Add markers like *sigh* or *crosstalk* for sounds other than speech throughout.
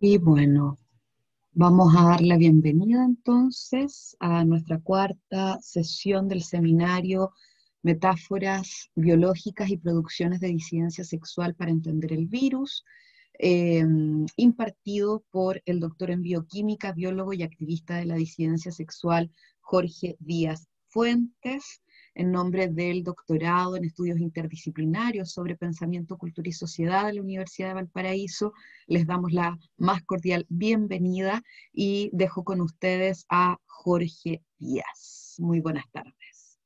Y bueno, vamos a dar la bienvenida entonces a nuestra cuarta sesión del seminario Metáforas biológicas y producciones de disidencia sexual para entender el virus, em, impartido por el doctor en bioquímica, biólogo y activista de la disidencia sexual Jorge Díaz Fuentes en nombre del doctorado en estudios interdisciplinarios sobre pensamiento, cultura y sociedad de la Universidad de Valparaíso. Les damos la más cordial bienvenida y dejo con ustedes a Jorge Díaz. Muy buenas tardes.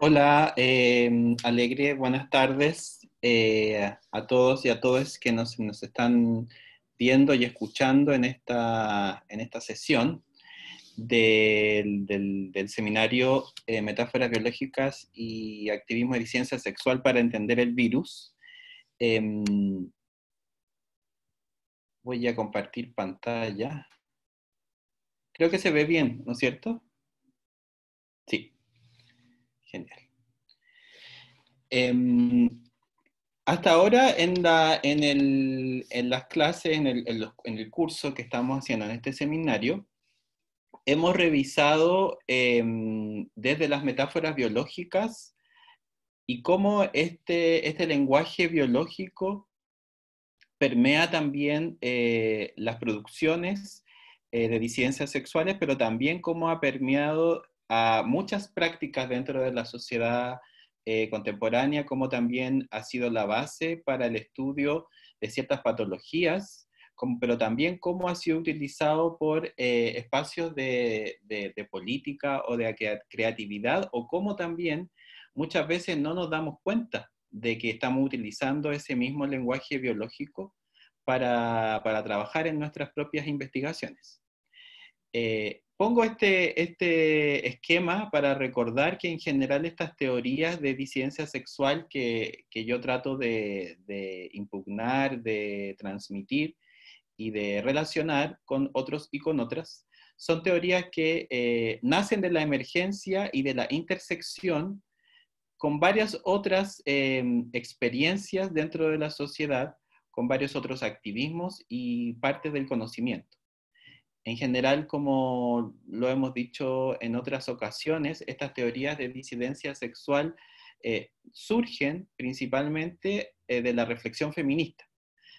Hola, em, Alegre, buenas tardes eh, a todos y a todas que nos, están viendo y escuchando en esta sesión del, seminario eh, Metáforas Biológicas y Activismo y Ciencia Sexual para Entender el Virus. Em, voy a compartir pantalla. Creo que se ve bien, ¿no es cierto? Sí. Genial. Em, hasta ahora en, en, las clases, en el curso que estamos haciendo en este seminario, hemos revisado em, desde las metáforas biológicas y cómo este, este lenguaje biológico permea también eh, las producciones eh, de disidencias sexuales, pero también cómo ha permeado a muchas prácticas dentro de la sociedad eh, contemporánea, cómo también ha sido la base para el estudio de ciertas patologías pero también cómo ha sido utilizado por eh, espacios de, política o de creatividad, o cómo también muchas veces no nos damos cuenta de que estamos utilizando ese mismo lenguaje biológico para, trabajar en nuestras propias investigaciones. Eh, pongo este, este, esquema para recordar que en general estas teorías de disidencia sexual que, yo trato de, impugnar, de transmitir, y de relacionar con otros y con otras, son teorías que eh, nacen de la emergencia y de la intersección con varias otras em, experiencias dentro de la sociedad, con varios otros activismos y partes del conocimiento. En general, como lo hemos dicho en otras ocasiones, estas teorías de disidencia sexual eh, surgen principalmente eh, de la reflexión feminista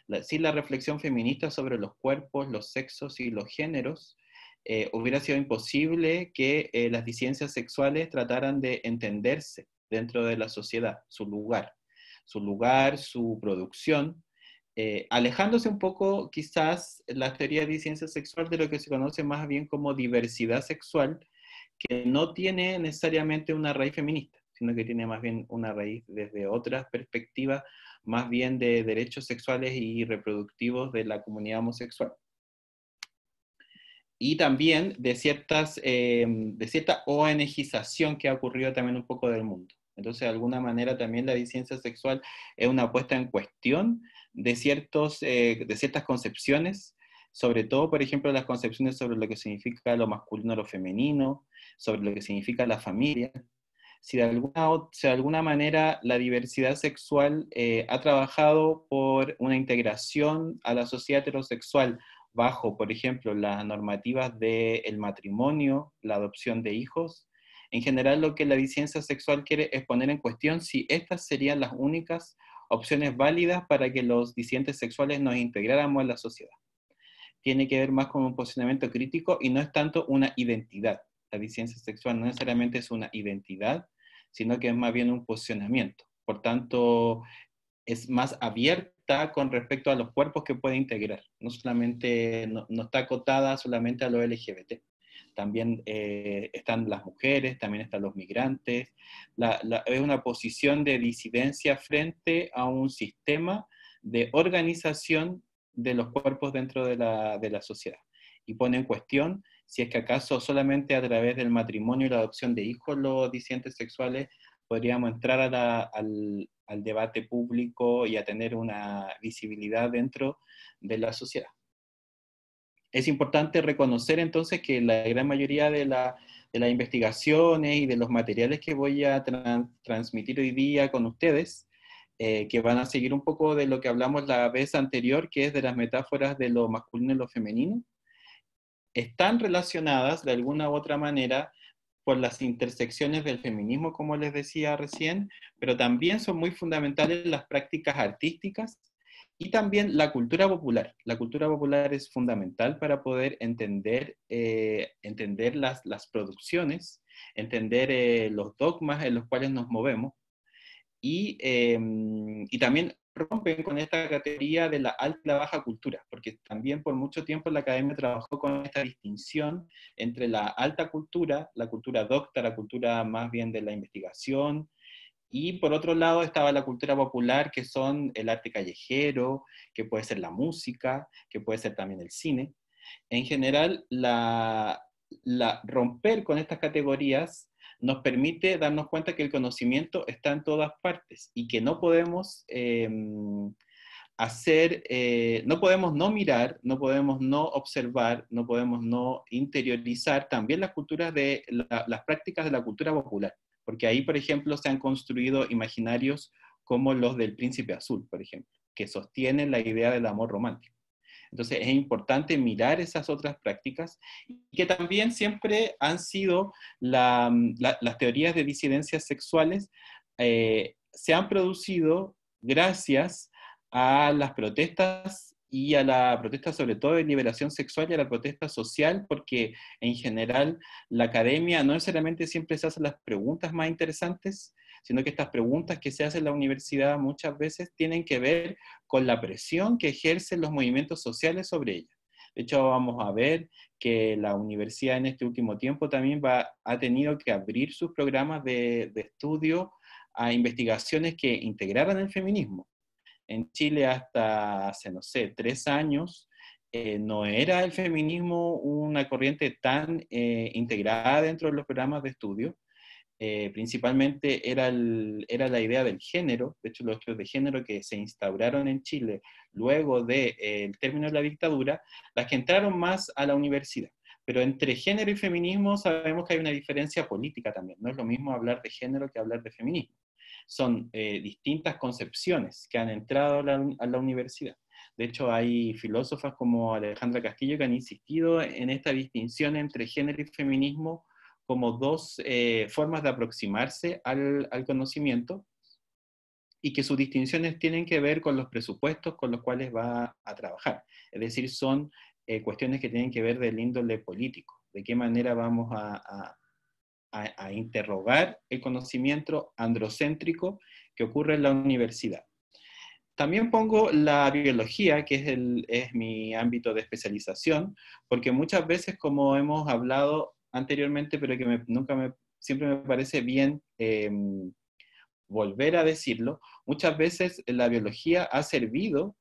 la, la reflexión feminista sobre los cuerpos, los sexos y los géneros, eh, hubiera sido imposible que eh, las disidencias sexuales trataran de entenderse dentro de la sociedad, su lugar, su lugar, su producción, eh, alejándose un poco quizás la teoría de disidencia sexual de lo que se conoce más bien como diversidad sexual, que no tiene necesariamente una raíz feminista, sino que tiene más bien una raíz desde otras perspectivas más bien de derechos sexuales y reproductivos de la comunidad homosexual. Y también de, ciertas, em, de cierta ONGización que ha ocurrido también un poco del mundo. Entonces, de alguna manera también la disidencia sexual es una puesta en cuestión de, eh, de ciertas concepciones, sobre todo, por ejemplo, las concepciones sobre lo que significa lo masculino, lo femenino, sobre lo que significa la familia, si de alguna, de alguna manera la diversidad sexual eh, ha trabajado por una integración a la sociedad heterosexual bajo, por ejemplo, las normativas del matrimonio, la adopción de hijos. En general, lo que la disidencia sexual quiere es poner en cuestión si estas serían las únicas opciones válidas para que los disidentes sexuales nos integráramos a la sociedad. Tiene que ver más con un posicionamiento crítico y no es tanto una identidad. La disidencia sexual no necesariamente es una identidad, sino que es más bien un posicionamiento. Por tanto, es más abierta con respecto a los cuerpos que puede integrar. No solamente, no, está acotada solamente a los LGBT. También eh, están las mujeres, también están los migrantes. es una posición de disidencia frente a un sistema de organización de los cuerpos dentro de la, de la sociedad y pone en cuestión si es que acaso solamente a través del matrimonio y la adopción de hijos los disidentes sexuales podríamos entrar al, debate público y a tener una visibilidad dentro de la sociedad. Es importante reconocer entonces que la gran mayoría de, las investigaciones y de los materiales que voy a transmitir hoy día con ustedes, eh, que van a seguir un poco de lo que hablamos la vez anterior, que es de las metáforas de lo masculino y lo femenino, están relacionadas de alguna u otra manera por las intersecciones del feminismo, como les decía recién, pero también son muy fundamentales las prácticas artísticas y también la cultura popular. La cultura popular es fundamental para poder entender, eh, entender las, las, producciones, entender eh, los dogmas en los cuales nos movemos y, em, y también rompen con esta categoría de la alta baja cultura, porque también por mucho tiempo la academia trabajó con esta distinción entre la alta cultura, la cultura docta, la cultura más bien de la investigación, y por otro lado estaba la cultura popular, que son el arte callejero, que puede ser la música, que puede ser también el cine. En general, la, la romper con estas categorías nos permite darnos cuenta que el conocimiento está en todas partes y que no podemos em, hacer, eh, no podemos no mirar, no podemos no observar, no podemos no interiorizar también las las prácticas de la cultura popular, porque ahí, por ejemplo, se han construido imaginarios como los del príncipe azul, por ejemplo, que sostienen la idea del amor romántico. Entonces es importante mirar esas otras prácticas y que también siempre han sido mm, las teorías de disidencias sexuales eh, se han producido gracias a las protestas y a la protesta sobre todo de liberación sexual y a la protesta social, porque en general la academia no necesariamente siempre se hace las preguntas más interesantes, sino que estas preguntas que se hacen en la universidad muchas veces tienen que ver con la presión que ejercen los movimientos sociales sobre ella. De hecho, vamos a ver que la universidad en este último tiempo también va, ha tenido que abrir sus programas de, estudio a investigaciones que integraran el feminismo. En Chile hasta hace, no sé, tres años, eh, no era el feminismo una corriente tan eh, integrada dentro de los programas de estudio, eh, principalmente era, era, la idea del género, de hecho los estudios de género que se instauraron en Chile luego del eh, término de la dictadura, las que entraron más a la universidad. Pero entre género y feminismo sabemos que hay una diferencia política también, no es lo mismo hablar de género que hablar de feminismo. Son eh, distintas concepciones que han entrado a la, a la universidad. De hecho, hay filósofas como Alejandra Castillo que han insistido en esta distinción entre género y feminismo como dos eh, formas de aproximarse al, conocimiento y que sus distinciones tienen que ver con los presupuestos con los cuales va a trabajar. Es decir, son eh, cuestiones que tienen que ver del índole político, de qué manera vamos a, interrogar el conocimiento androcéntrico que ocurre en la universidad. También pongo la biología, que es mi ámbito de especialización, porque muchas veces, como hemos hablado, anteriormente, pero que nunca me, siempre me parece bien em, volver a decirlo, muchas veces la biología ha servido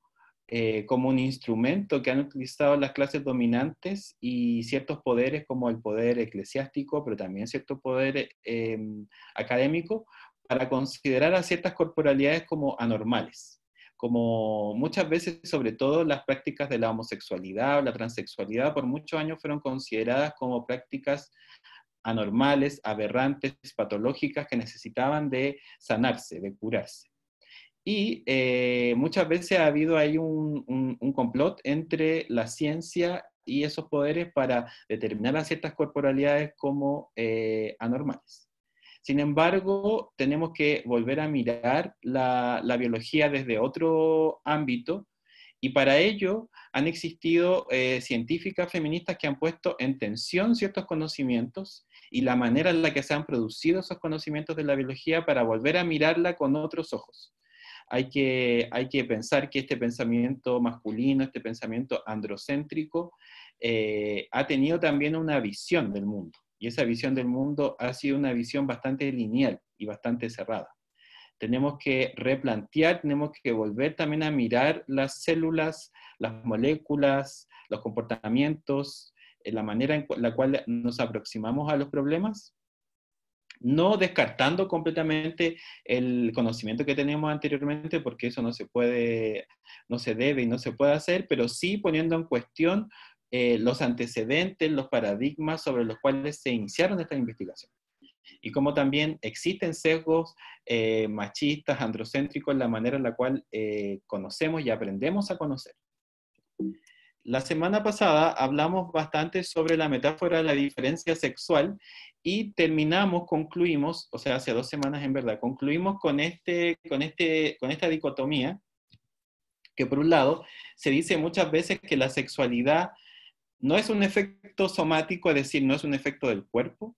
eh, como un instrumento que han utilizado las clases dominantes y ciertos poderes como el poder eclesiástico, pero también cierto poder em, académico, para considerar a ciertas corporalidades como anormales como muchas veces, sobre todo las prácticas de la homosexualidad o la transexualidad, por muchos años fueron consideradas como prácticas anormales, aberrantes, patológicas que necesitaban de sanarse, de curarse. Y eh, muchas veces ha habido ahí un, complot entre la ciencia y esos poderes para determinar a ciertas corporalidades como eh, anormales. Sin embargo, tenemos que volver a mirar la, biología desde otro ámbito y para ello han existido eh, científicas feministas que han puesto en tensión ciertos conocimientos y la manera en la que se han producido esos conocimientos de la biología para volver a mirarla con otros ojos. Hay que, pensar que este pensamiento masculino, este pensamiento androcéntrico, eh, ha tenido también una visión del mundo. Y esa visión del mundo ha sido una visión bastante lineal y bastante cerrada. Tenemos que replantear, tenemos que volver también a mirar las células, las moléculas, los comportamientos, eh, la manera en la cual nos aproximamos a los problemas, no descartando completamente el conocimiento que teníamos anteriormente, porque eso no se puede, no se debe y no se puede hacer, pero sí poniendo en cuestión eh, los antecedentes, los paradigmas sobre los cuales se iniciaron estas investigaciones. Y como también existen sesgos eh, machistas, androcéntricos en la manera en la cual eh, conocemos y aprendemos a conocer. La semana pasada hablamos bastante sobre la metáfora de la diferencia sexual y terminamos, concluimos, o sea, hace dos semanas en verdad, concluimos con, este, con, este, con esta dicotomía que por un lado se dice muchas veces que la sexualidad no es un efecto somático, es decir, no es un efecto del cuerpo,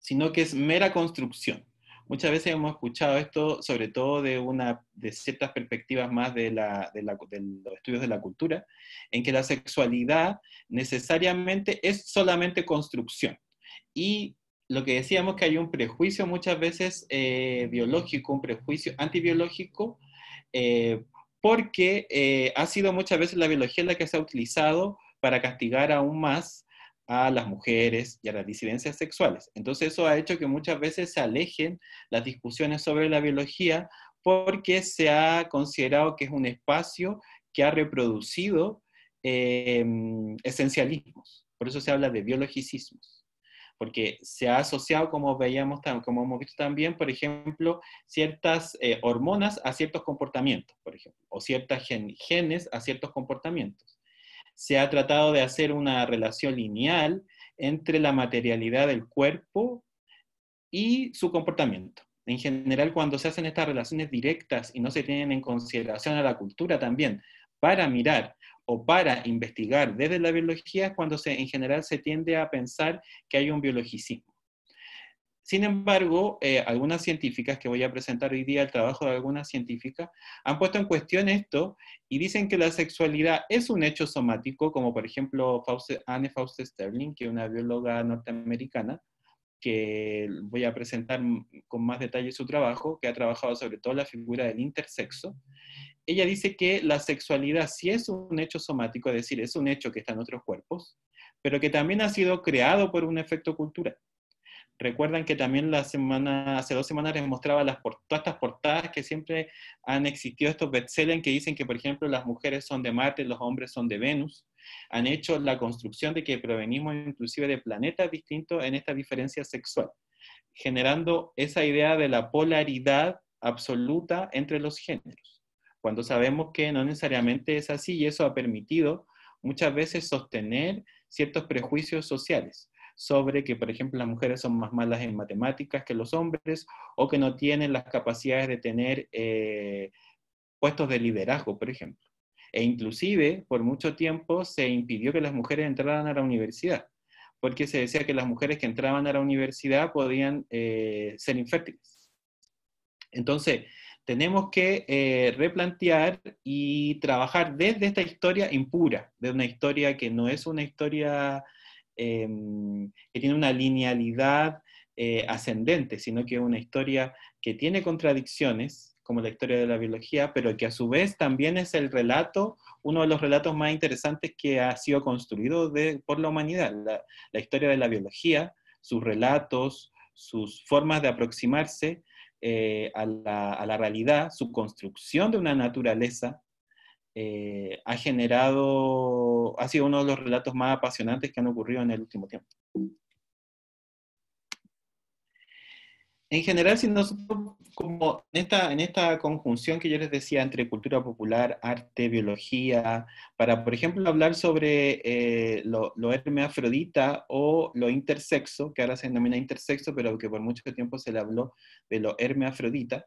sino que es mera construcción. Muchas veces hemos escuchado esto, sobre todo de, una, de ciertas perspectivas más de, los estudios de la cultura, en que la sexualidad necesariamente es solamente construcción. Y lo que decíamos que hay un prejuicio muchas veces eh, biológico, un prejuicio antibiológico, eh, porque eh, ha sido muchas veces la biología la que se ha utilizado para castigar aún más a las mujeres y a las disidencias sexuales. Entonces eso ha hecho que muchas veces se alejen las discusiones sobre la biología porque se ha considerado que es un espacio que ha reproducido em, esencialismos. Por eso se habla de biologicismos, porque se ha asociado, como veíamos, como hemos visto también, por ejemplo, ciertas eh, hormonas a ciertos comportamientos, por ejemplo, o ciertas genes a ciertos comportamientos se ha tratado de hacer una relación lineal entre la materialidad del cuerpo y su comportamiento. En general, cuando se hacen estas relaciones directas y no se tienen en consideración a la cultura también para mirar o para investigar desde la biología, es cuando en general se tiende a pensar que hay un biologicismo. Sin embargo, eh, algunas científicas que voy a presentar hoy día, el trabajo de algunas científicas, han puesto en cuestión esto y dicen que la sexualidad es un hecho somático, como por ejemplo Anne Faust Sterling, que es una bióloga norteamericana, que voy a presentar con más detalle su trabajo, que ha trabajado sobre todo la figura del intersexo. Ella dice que la sexualidad sí es un hecho somático, es decir, es un hecho que está en otros cuerpos, pero que también ha sido creado por un efecto cultural. Recuerdan que también la semana, hace dos semanas les mostraba las, todas estas portadas que siempre han existido estos bestsellers que dicen que, por ejemplo, las mujeres son de Marte, los hombres son de Venus. Han hecho la construcción de que provenimos inclusive de planetas distintos en esta diferencia sexual, generando esa idea de la polaridad absoluta entre los géneros, cuando sabemos que no necesariamente es así y eso ha permitido muchas veces sostener ciertos prejuicios sociales sobre que, por ejemplo, las mujeres son más malas en matemáticas que los hombres o que no tienen las capacidades de tener eh, puestos de liderazgo, por ejemplo. E inclusive, por mucho tiempo, se impidió que las mujeres entraran a la universidad, porque se decía que las mujeres que entraban a la universidad podían eh, ser infértiles. Entonces, tenemos que eh, replantear y trabajar desde esta historia impura, de una historia que no es una historia Em, que tiene una linealidad eh, ascendente, sino que es una historia que tiene contradicciones, como la historia de la biología, pero que a su vez también es el relato, uno de los relatos más interesantes que ha sido construido por la humanidad. La, historia de la biología, sus relatos, sus formas de aproximarse eh, a la realidad, su construcción de una naturaleza, eh, ha generado, ha sido uno de los relatos más apasionantes que han ocurrido en el último tiempo. En general, si nosotros, como en esta, en esta conjunción que yo les decía entre cultura popular, arte, biología, para, por ejemplo, hablar sobre eh, lo, lo, hermeafrodita o lo intersexo, que ahora se denomina intersexo, pero que por mucho tiempo se le habló de lo hermeafrodita,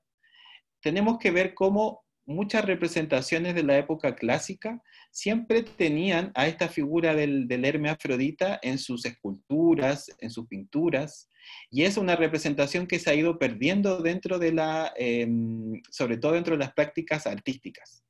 tenemos que ver cómo muchas representaciones de la época clásica siempre tenían a esta figura del, del, Afrodita en sus esculturas, en sus pinturas, y es una representación que se ha ido perdiendo dentro de la, em, sobre todo dentro de las prácticas artísticas.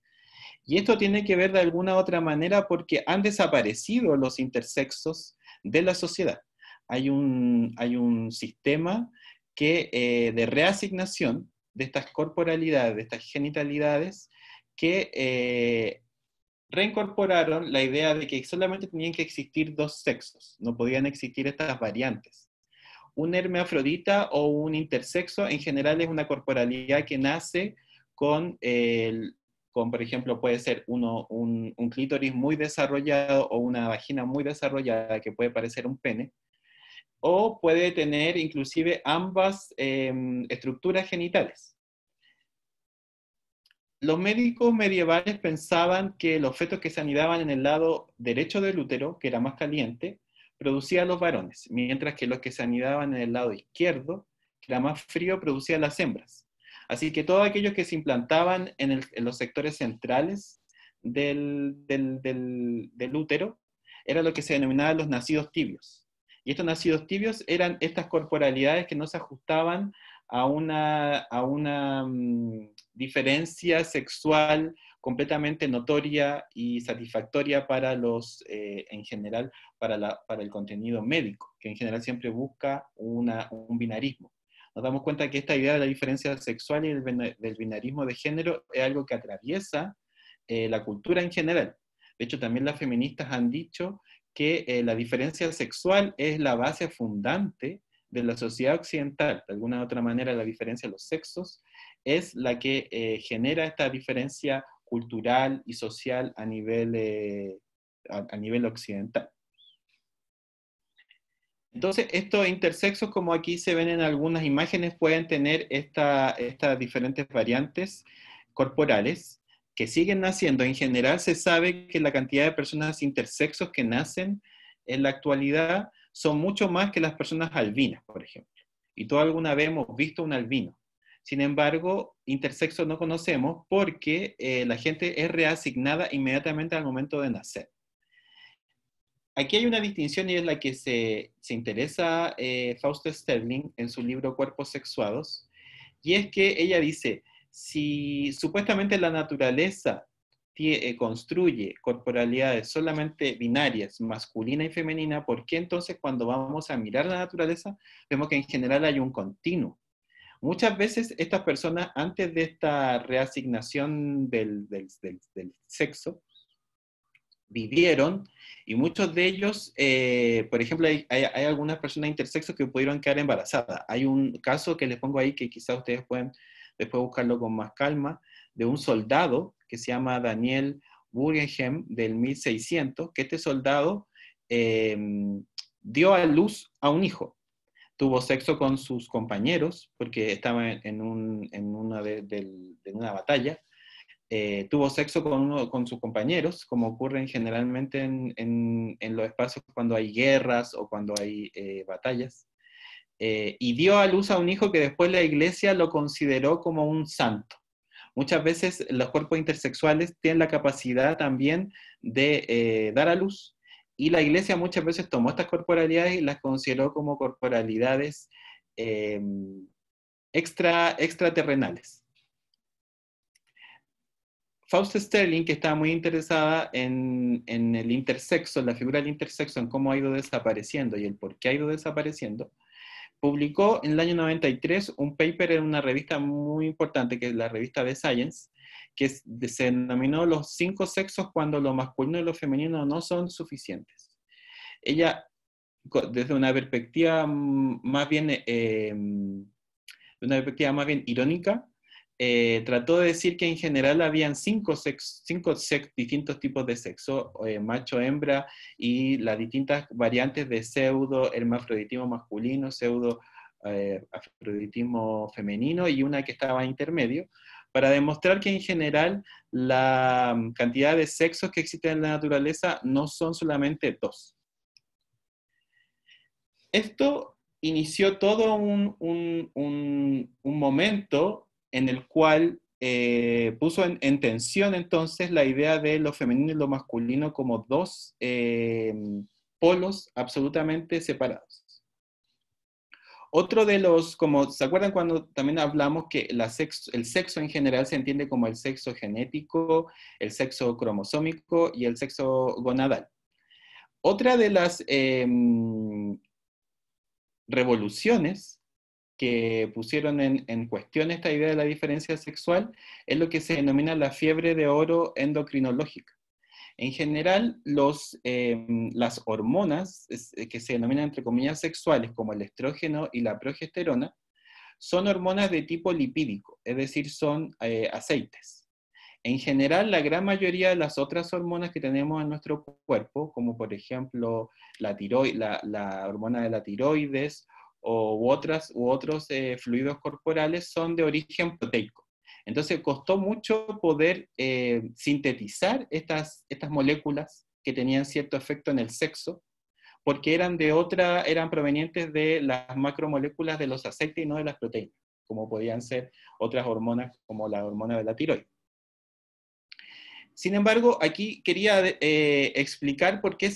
Y esto tiene que ver de alguna otra manera porque han desaparecido los intersexos de la sociedad. Hay un, hay un sistema que, eh, de reasignación de estas corporalidades, de estas genitalidades, que eh, reincorporaron la idea de que solamente tenían que existir dos sexos, no podían existir estas variantes. Un hermafrodita o un intersexo en general es una corporalidad que nace con, por ejemplo, puede ser un clítoris muy desarrollado o una vagina muy desarrollada que puede parecer un pene, o puede tener inclusive ambas em, estructuras genitales. Los médicos medievales pensaban que los fetos que se anidaban en el lado derecho del útero, que era más caliente, producían los varones, mientras que los que se anidaban en el lado izquierdo, que era más frío, producían las hembras. Así que todos aquellos que se implantaban en, los sectores centrales del, útero, era lo que se denominaba los nacidos tibios. Y estos nacidos tibios eran estas corporalidades que no se ajustaban a una, mm, diferencia sexual completamente notoria y satisfactoria para los, eh, en general, para, el contenido médico, que en general siempre busca un binarismo. Nos damos cuenta que esta idea de la diferencia sexual y del, binarismo de género es algo que atraviesa eh, la cultura en general. De hecho, también las feministas han dicho que eh, la diferencia sexual es la base fundante de la sociedad occidental. De alguna u otra manera, la diferencia de los sexos es la que eh, genera esta diferencia cultural y social a nivel, eh, a, nivel occidental. Entonces, estos intersexos, como aquí se ven en algunas imágenes, pueden tener estas diferentes variantes corporales que siguen naciendo. En general se sabe que la cantidad de personas intersexos que nacen en la actualidad son mucho más que las personas albinas, por ejemplo. Y toda alguna vez hemos visto un albino. Sin embargo, intersexos no conocemos porque eh, la gente es reasignada inmediatamente al momento de nacer. Aquí hay una distinción y es la que se, interesa eh, Fausto Sterling en su libro Cuerpos Sexuados, y es que ella dice, si supuestamente la naturaleza eh, construye corporalidades solamente binarias, masculina y femenina, ¿por qué entonces cuando vamos a mirar la naturaleza vemos que en general hay un continuo? Muchas veces estas personas, antes de esta reasignación del, sexo, vivieron y muchos de ellos, eh, por ejemplo, hay, hay, algunas personas intersexos que pudieron quedar embarazadas. Hay un caso que les pongo ahí que quizás ustedes pueden después buscarlo con más calma, de un soldado que se llama Daniel Burgenheim del 1600, que este soldado em, dio a luz a un hijo. Tuvo sexo con sus compañeros porque estaba en, una, de, una batalla. Eh, tuvo sexo con, con sus compañeros, como ocurre generalmente en, los espacios cuando hay guerras o cuando hay eh, batallas. Eh, y dio a luz a un hijo que después la iglesia lo consideró como un santo. Muchas veces los cuerpos intersexuales tienen la capacidad también de eh, dar a luz y la iglesia muchas veces tomó estas corporalidades y las consideró como corporalidades eh, extra, extraterrenales. Faust Sterling, que estaba muy interesada en, en, el intersexo, la figura del intersexo, en cómo ha ido desapareciendo y el por qué ha ido desapareciendo, publicó en el año 93 un paper en una revista muy importante, que es la revista The Science, que se denominó Los cinco sexos cuando lo masculino y lo femenino no son suficientes. Ella, desde una perspectiva más bien, eh, una perspectiva más bien irónica, eh, trató de decir que en general habían cinco, distintos tipos de sexo, eh, macho, hembra, y las distintas variantes de pseudo hermafroditismo masculino, pseudo eh, afroditismo femenino y una que estaba intermedio, para demostrar que en general la mm, cantidad de sexos que existen en la naturaleza no son solamente dos. Esto inició todo un momento en el cual eh, puso en, tensión entonces la idea de lo femenino y lo masculino como dos em, polos absolutamente separados. Otro de los, como se acuerdan cuando también hablamos que el sexo en general se entiende como el sexo genético, el sexo cromosómico y el sexo gonadal. Otra de las em, revoluciones que pusieron en, cuestión esta idea de la diferencia sexual es lo que se denomina la fiebre de oro endocrinológica. En general, em, las hormonas eh, que se denominan entre comillas sexuales, como el estrógeno y la progesterona, son hormonas de tipo lipídico, es decir, son eh, aceites. En general, la gran mayoría de las otras hormonas que tenemos en nuestro cuerpo, como por ejemplo la, la hormona de la tiroides o, u, otras, u otros eh, fluidos corporales son de origen proteico. Entonces costó mucho poder eh, sintetizar estas, estas moléculas que tenían cierto efecto en el sexo, porque eran de otra, eran provenientes de las macromoléculas de los aceites y no de las proteínas, como podían ser otras hormonas como la hormona de la tiroides. Sin embargo, aquí quería eh, explicar por qué,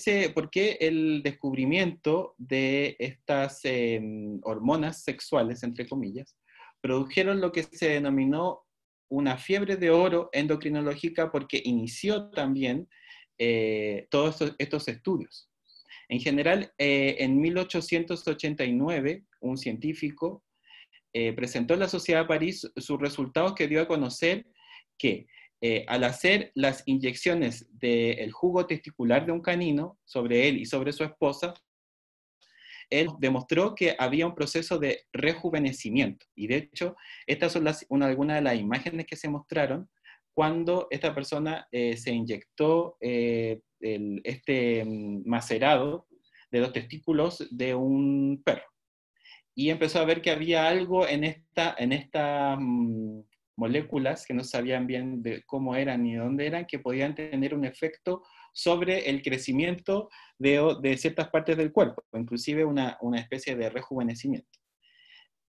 el descubrimiento de estas em, hormonas sexuales, entre comillas, produjeron lo que se denominó una fiebre de oro endocrinológica porque inició también eh, todos estos, estudios. En general, eh, en 1889, un científico presentó en la Sociedad de París sus resultados que dio a conocer que eh, al hacer las inyecciones del jugo testicular de un canino sobre él y sobre su esposa, él demostró que había un proceso de rejuvenecimiento. Y de hecho, estas son algunas de las imágenes que se mostraron cuando esta persona eh, se inyectó eh, este mm, macerado de los testículos de un perro. Y empezó a ver que había algo en esta, en esta mm, moléculas que no sabían bien de cómo eran ni dónde eran, que podían tener un efecto sobre el crecimiento de, ciertas partes del cuerpo, inclusive una, especie de rejuvenecimiento.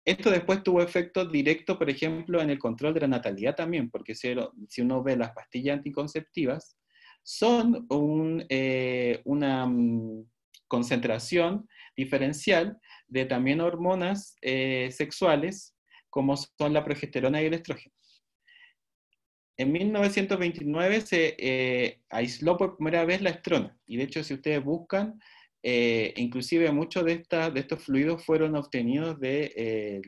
Esto después tuvo efecto directo, por ejemplo, en el control de la natalidad también, porque si, uno ve las pastillas anticonceptivas, son eh, una mm, concentración diferencial de también hormonas eh, sexuales como son la progesterona y el estrógeno. En 1929 se eh, aisló por primera vez la estrona, y de hecho si ustedes buscan, eh, inclusive muchos de, de estos fluidos fueron obtenidos de, eh,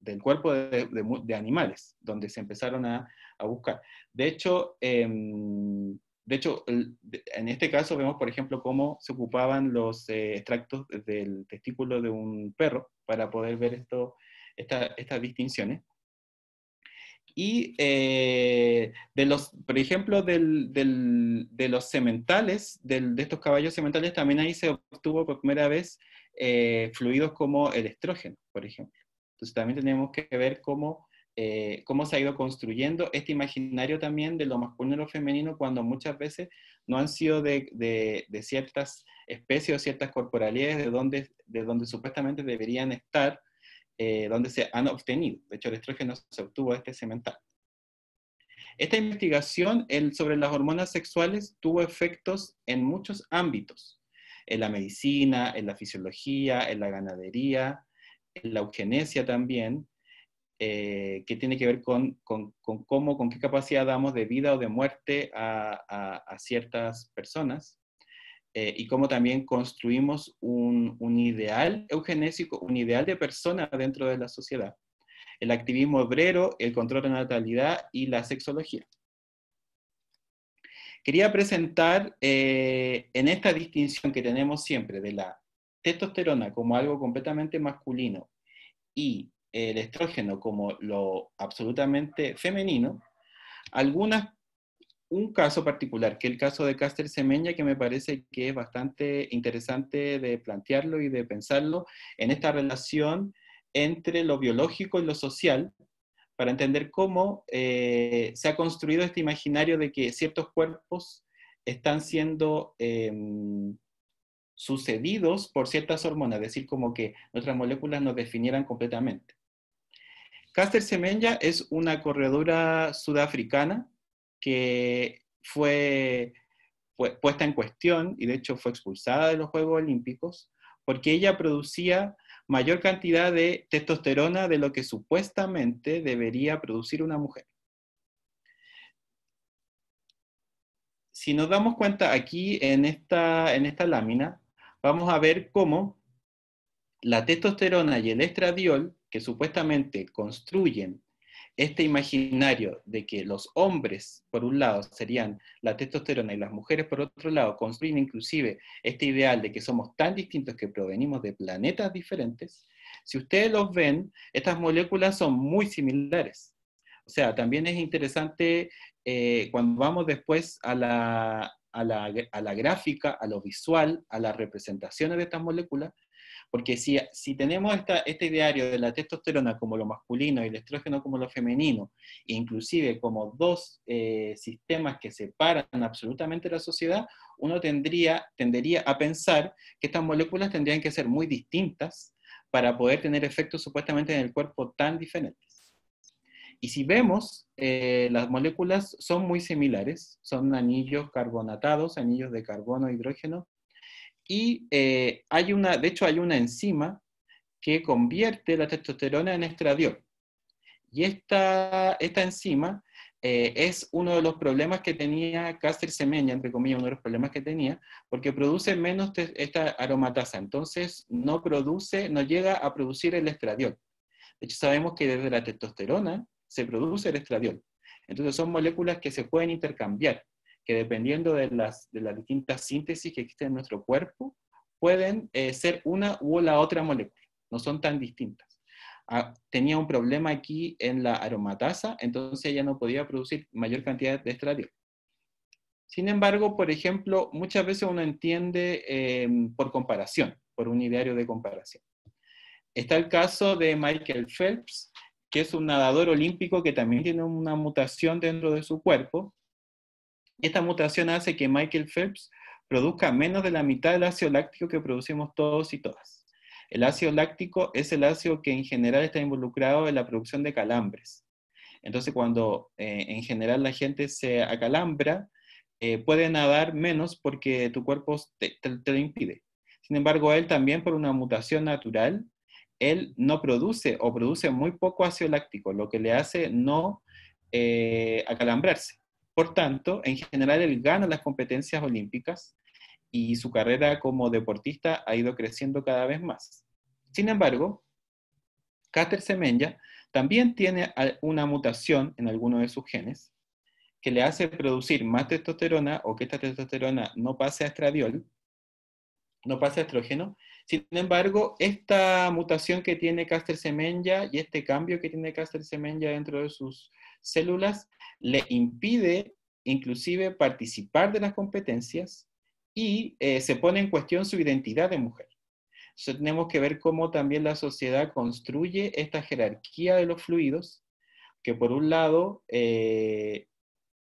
del cuerpo de, animales, donde se empezaron a, a buscar. De hecho, em, de hecho, en este caso vemos, por ejemplo, cómo se ocupaban los extractos del testículo de un perro para poder ver esto, estas distinciones. Y eh, de los, por ejemplo, de los cementales de estos caballos sementales, también ahí se obtuvo por primera vez eh, fluidos como el estrógeno, por ejemplo. Entonces también tenemos que ver cómo, eh, cómo se ha ido construyendo este imaginario también de lo masculino y lo femenino cuando muchas veces no han sido de, de ciertas especies o ciertas corporalidades de donde, de donde supuestamente deberían estar eh, donde se han obtenido. De hecho, el estrógeno se obtuvo de este cemental Esta investigación sobre las hormonas sexuales tuvo efectos en muchos ámbitos, en la medicina, en la fisiología, en la ganadería, en la eugenesia también, eh, que tiene que ver con, con, con, cómo, con qué capacidad damos de vida o de muerte a, a, a ciertas personas. Eh, y cómo también construimos un, ideal eugenésico, un ideal de persona dentro de la sociedad. El activismo obrero, el control de natalidad y la sexología. Quería presentar eh, en esta distinción que tenemos siempre de la testosterona como algo completamente masculino y el estrógeno como lo absolutamente femenino, algunas un caso particular, que es el caso de Caster Semenya, que me parece que es bastante interesante de plantearlo y de pensarlo en esta relación entre lo biológico y lo social, para entender cómo eh, se ha construido este imaginario de que ciertos cuerpos están siendo em, sucedidos por ciertas hormonas, es decir, como que nuestras moléculas nos definieran completamente. Caster Semenya es una corredora sudafricana que fue puesta en cuestión y de hecho fue expulsada de los Juegos Olímpicos porque ella producía mayor cantidad de testosterona de lo que supuestamente debería producir una mujer. Si nos damos cuenta aquí en esta, en esta lámina, vamos a ver cómo la testosterona y el estradiol, que supuestamente construyen este imaginario de que los hombres, por un lado, serían la testosterona y las mujeres, por otro lado, construyen inclusive este ideal de que somos tan distintos que provenimos de planetas diferentes, si ustedes los ven, estas moléculas son muy similares. O sea, también es interesante eh, cuando vamos después a la, a la gráfica, a lo visual, a las representaciones de estas moléculas, porque si, si tenemos esta, este ideario de la testosterona como lo masculino y el estrógeno como lo femenino, inclusive como dos eh, sistemas que separan absolutamente la sociedad, uno tendría, tendería a pensar que estas moléculas tendrían que ser muy distintas para poder tener efectos supuestamente en el cuerpo tan diferentes. Y si vemos, eh, las moléculas son muy similares, son anillos carbonatados, anillos de carbono, e hidrógeno, y eh, hay una, de hecho hay una enzima que convierte la testosterona en estradiol. Y esta, esta enzima eh, es uno de los problemas que tenía Cáceres Semeña, entre comillas, uno de los problemas que tenía, porque produce menos esta aromatasa, entonces no produce, no llega a producir el estradiol. De hecho, sabemos que desde la testosterona se produce el estradiol. Entonces son moléculas que se pueden intercambiar que dependiendo de las, distintas síntesis que existen en nuestro cuerpo, pueden eh, ser una u la otra molécula, no son tan distintas. Ah, tenía un problema aquí en la aromatasa, entonces ella no podía producir mayor cantidad de estradiol. Sin embargo, por ejemplo, muchas veces uno entiende em, por comparación, por un ideario de comparación. Está el caso de Michael Phelps, que es un nadador olímpico que también tiene una mutación dentro de su cuerpo, esta mutación hace que Michael Phelps produzca menos de la mitad del ácido láctico que producimos todos y todas. El ácido láctico es el ácido que en general está involucrado en la producción de calambres. Entonces, cuando eh, en general la gente se acalambra, eh, puede nadar menos porque tu cuerpo te, lo impide. Sin embargo, él también, por una mutación natural, él no produce o produce muy poco ácido láctico, lo que le hace no eh, acalambrarse. Por tanto, en general él gana las competencias olímpicas y su carrera como deportista ha ido creciendo cada vez más. Sin embargo, Cáter Semenya también tiene una mutación en alguno de sus genes que le hace producir más testosterona o que esta testosterona no pase a estradiol, no pase a estrógeno. Sin embargo, esta mutación que tiene Caster Semenya y este cambio que tiene Caster Semenya dentro de sus células le impide inclusive participar de las competencias y eh, se pone en cuestión su identidad de mujer. Entonces tenemos que ver cómo también la sociedad construye esta jerarquía de los fluidos, que por un lado, eh,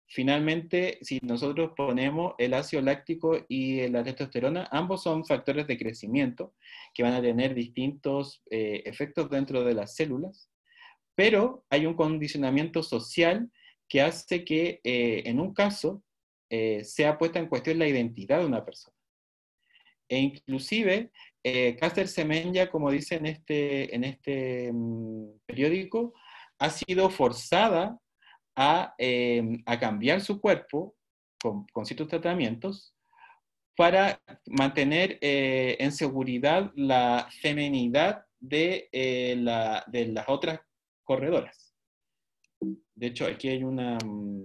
finalmente, si nosotros ponemos el ácido láctico y la testosterona, ambos son factores de crecimiento que van a tener distintos eh, efectos dentro de las células pero hay un condicionamiento social que hace que eh, en un caso eh, sea puesta en cuestión la identidad de una persona. E inclusive eh, Cáceres Semenya, como dice en este, en este mm, periódico, ha sido forzada a, em, a cambiar su cuerpo con, con ciertos tratamientos para mantener eh, en seguridad la femenidad de, la, de, las otras corredoras. De hecho, aquí hay una, mm,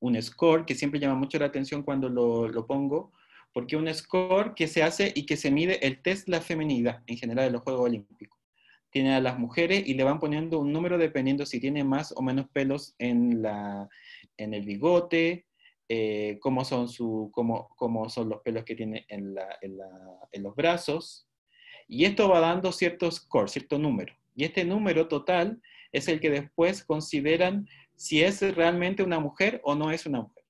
un score que siempre llama mucho la atención cuando lo, pongo, porque un score que se hace y que se mide el test de la feminidad en general de los Juegos Olímpicos. tiene a las mujeres y le van poniendo un número dependiendo si tiene más o menos pelos en, la, en el bigote, eh, cómo, son su, son los pelos que tiene en, en, los brazos. Y esto va dando ciertos score, cierto número. Y este número total es el que después consideran si es realmente una mujer o no es una mujer.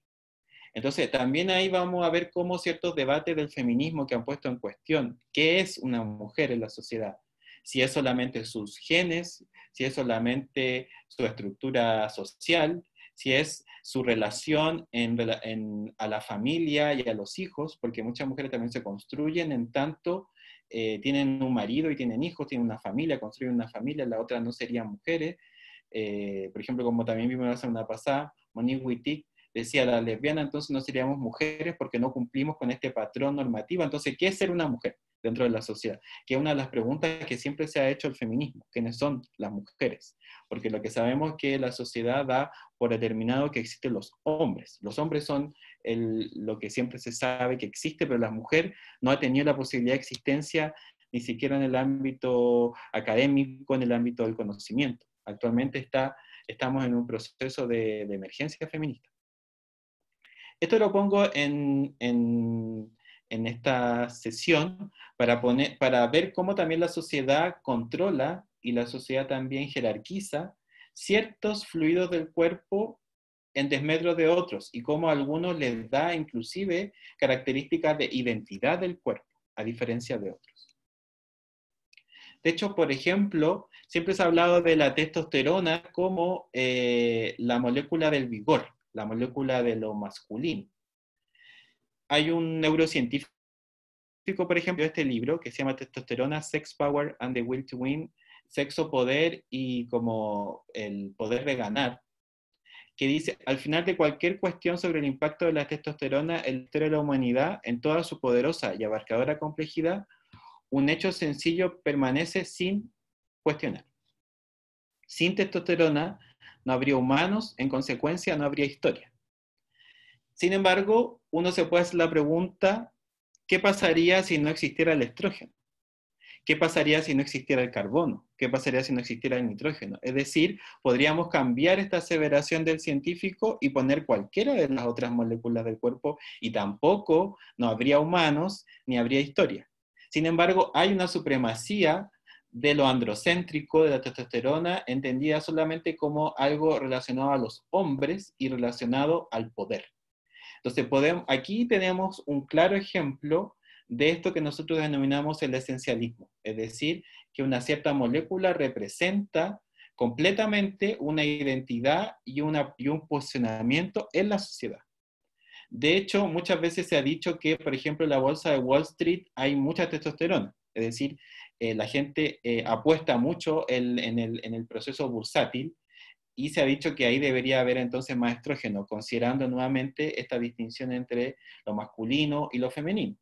Entonces, también ahí vamos a ver cómo ciertos debates del feminismo que han puesto en cuestión qué es una mujer en la sociedad, si es solamente sus genes, si es solamente su estructura social, si es su relación a la familia y a los hijos, porque muchas mujeres también se construyen en tanto eh, tienen un marido y tienen hijos, tienen una familia, construyen una familia, la otra no serían mujeres. Eh, por ejemplo, como también vimos la semana pasada, Monique Wittig decía, la lesbiana entonces no seríamos mujeres porque no cumplimos con este patrón normativo. Entonces, ¿qué es ser una mujer dentro de la sociedad? Que es una de las preguntas que siempre se ha hecho el feminismo, ¿quiénes son las mujeres? Porque lo que sabemos es que la sociedad da por determinado que existen los hombres. Los hombres son lo que siempre se sabe que existe, pero la mujer no ha tenido la posibilidad de existencia ni siquiera en el ámbito académico, en el ámbito del conocimiento. Actualmente está, estamos en un proceso de, emergencia feminista. Esto lo pongo en, esta sesión para, poner, para ver cómo también la sociedad controla y la sociedad también jerarquiza ciertos fluidos del cuerpo en desmedro de otros y cómo algunos les da inclusive características de identidad del cuerpo, a diferencia de otros. De hecho, por ejemplo, siempre se ha hablado de la testosterona como eh, la molécula del vigor, la molécula de lo masculino. Hay un neurocientífico, por ejemplo, de este libro que se llama Testosterona, Sex Power and the Will to Win, Sexo, Poder y como el poder de ganar, que dice, al final de cualquier cuestión sobre el impacto de la testosterona en de la humanidad, en toda su poderosa y abarcadora complejidad, un hecho sencillo permanece sin cuestionar. Sin testosterona no habría humanos, en consecuencia no habría historia. Sin embargo, uno se puede hacer la pregunta, ¿qué pasaría si no existiera el estrógeno? ¿Qué pasaría si no existiera el carbono? ¿Qué pasaría si no existiera el nitrógeno? Es decir, podríamos cambiar esta aseveración del científico y poner cualquiera de las otras moléculas del cuerpo y tampoco no habría humanos ni habría historia. Sin embargo, hay una supremacía de lo androcéntrico, de la testosterona, entendida solamente como algo relacionado a los hombres y relacionado al poder. Entonces, podemos, aquí tenemos un claro ejemplo de esto que nosotros denominamos el esencialismo, es decir, que una cierta molécula representa completamente una identidad y, un posicionamiento en la sociedad. De hecho, muchas veces se ha dicho que, por ejemplo, en la bolsa de Wall Street hay mucha testosterona, es decir, eh, la gente eh, apuesta mucho en, el, en, el, proceso bursátil y se ha dicho que ahí debería haber entonces más estrógeno, considerando nuevamente esta distinción entre lo masculino y lo femenino.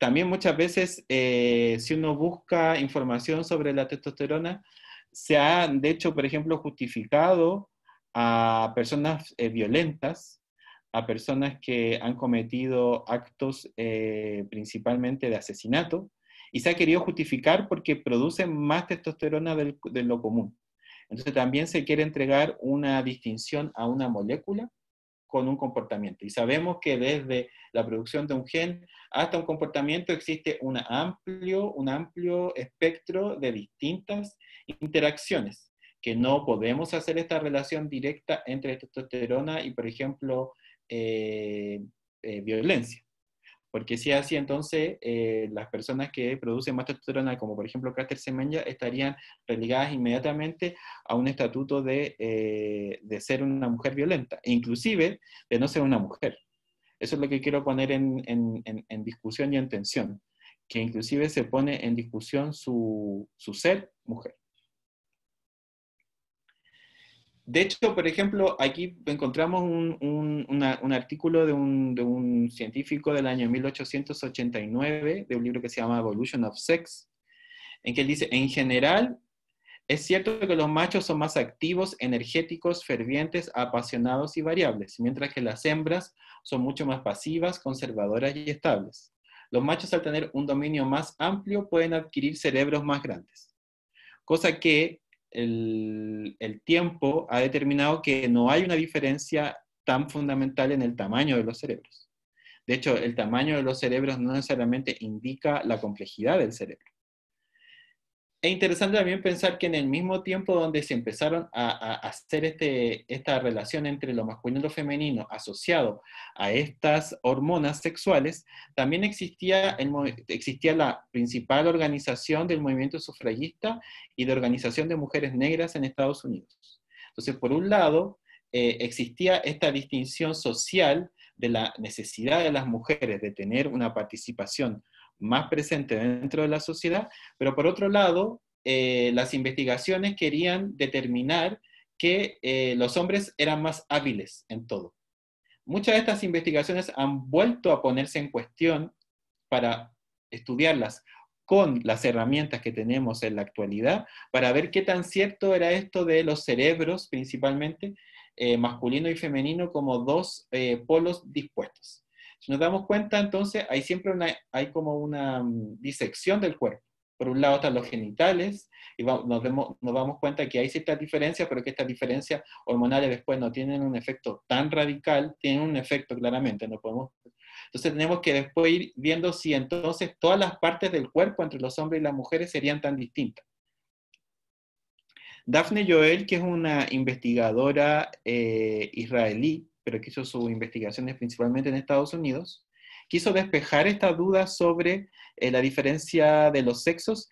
También muchas veces, eh, si uno busca información sobre la testosterona, se ha, de hecho, por ejemplo, justificado a personas eh, violentas, a personas que han cometido actos eh, principalmente de asesinato, y se ha querido justificar porque producen más testosterona de lo común. Entonces también se quiere entregar una distinción a una molécula con un comportamiento. Y sabemos que desde la producción de un gen hasta un comportamiento existe un amplio, un amplio espectro de distintas interacciones, que no podemos hacer esta relación directa entre testosterona y, por ejemplo, eh, eh, violencia. Porque si así, entonces eh, las personas que producen más testosterona, como por ejemplo Cáceres Semenya, estarían relegadas inmediatamente a un estatuto de, eh, ser una mujer violenta, e inclusive de no ser una mujer. Eso es lo que quiero poner en, discusión y en tensión, que inclusive se pone en discusión su ser mujer. De hecho, por ejemplo, aquí encontramos un, artículo de un, de un, científico del año 1889, de un libro que se llama Evolution of Sex, en que él dice, en general, es cierto que los machos son más activos, energéticos, fervientes, apasionados y variables, mientras que las hembras son mucho más pasivas, conservadoras y estables. Los machos al tener un dominio más amplio pueden adquirir cerebros más grandes, cosa que el, tiempo ha determinado que no hay una diferencia tan fundamental en el tamaño de los cerebros. De hecho, el tamaño de los cerebros no necesariamente indica la complejidad del cerebro es interesante también pensar que en el mismo tiempo donde se empezaron a, hacer este, esta relación entre lo masculino y lo femenino asociado a estas hormonas sexuales, también existía, existía la principal organización del movimiento sufragista y de organización de mujeres negras en Estados Unidos. Entonces, por un lado, eh, existía esta distinción social de la necesidad de las mujeres de tener una participación más presente dentro de la sociedad, pero por otro lado, eh, las investigaciones querían determinar que eh, los hombres eran más hábiles en todo. Muchas de estas investigaciones han vuelto a ponerse en cuestión para estudiarlas con las herramientas que tenemos en la actualidad, para ver qué tan cierto era esto de los cerebros principalmente, eh, masculino y femenino, como dos polos dispuestos. Si nos damos cuenta, entonces hay siempre una, hay como una mm, disección del cuerpo. Por un lado están los genitales y nos, nos damos cuenta que hay ciertas diferencias, pero que estas diferencias hormonales después no tienen un efecto tan radical, tienen un efecto claramente, no podemos entonces tenemos que después ir viendo si entonces todas las partes del cuerpo entre los hombres y las mujeres serían tan distintas. Daphne Joel, que es una investigadora eh, israelí, pero que hizo sus investigaciones principalmente en Estados Unidos, quiso despejar esta duda sobre eh, la diferencia de los sexos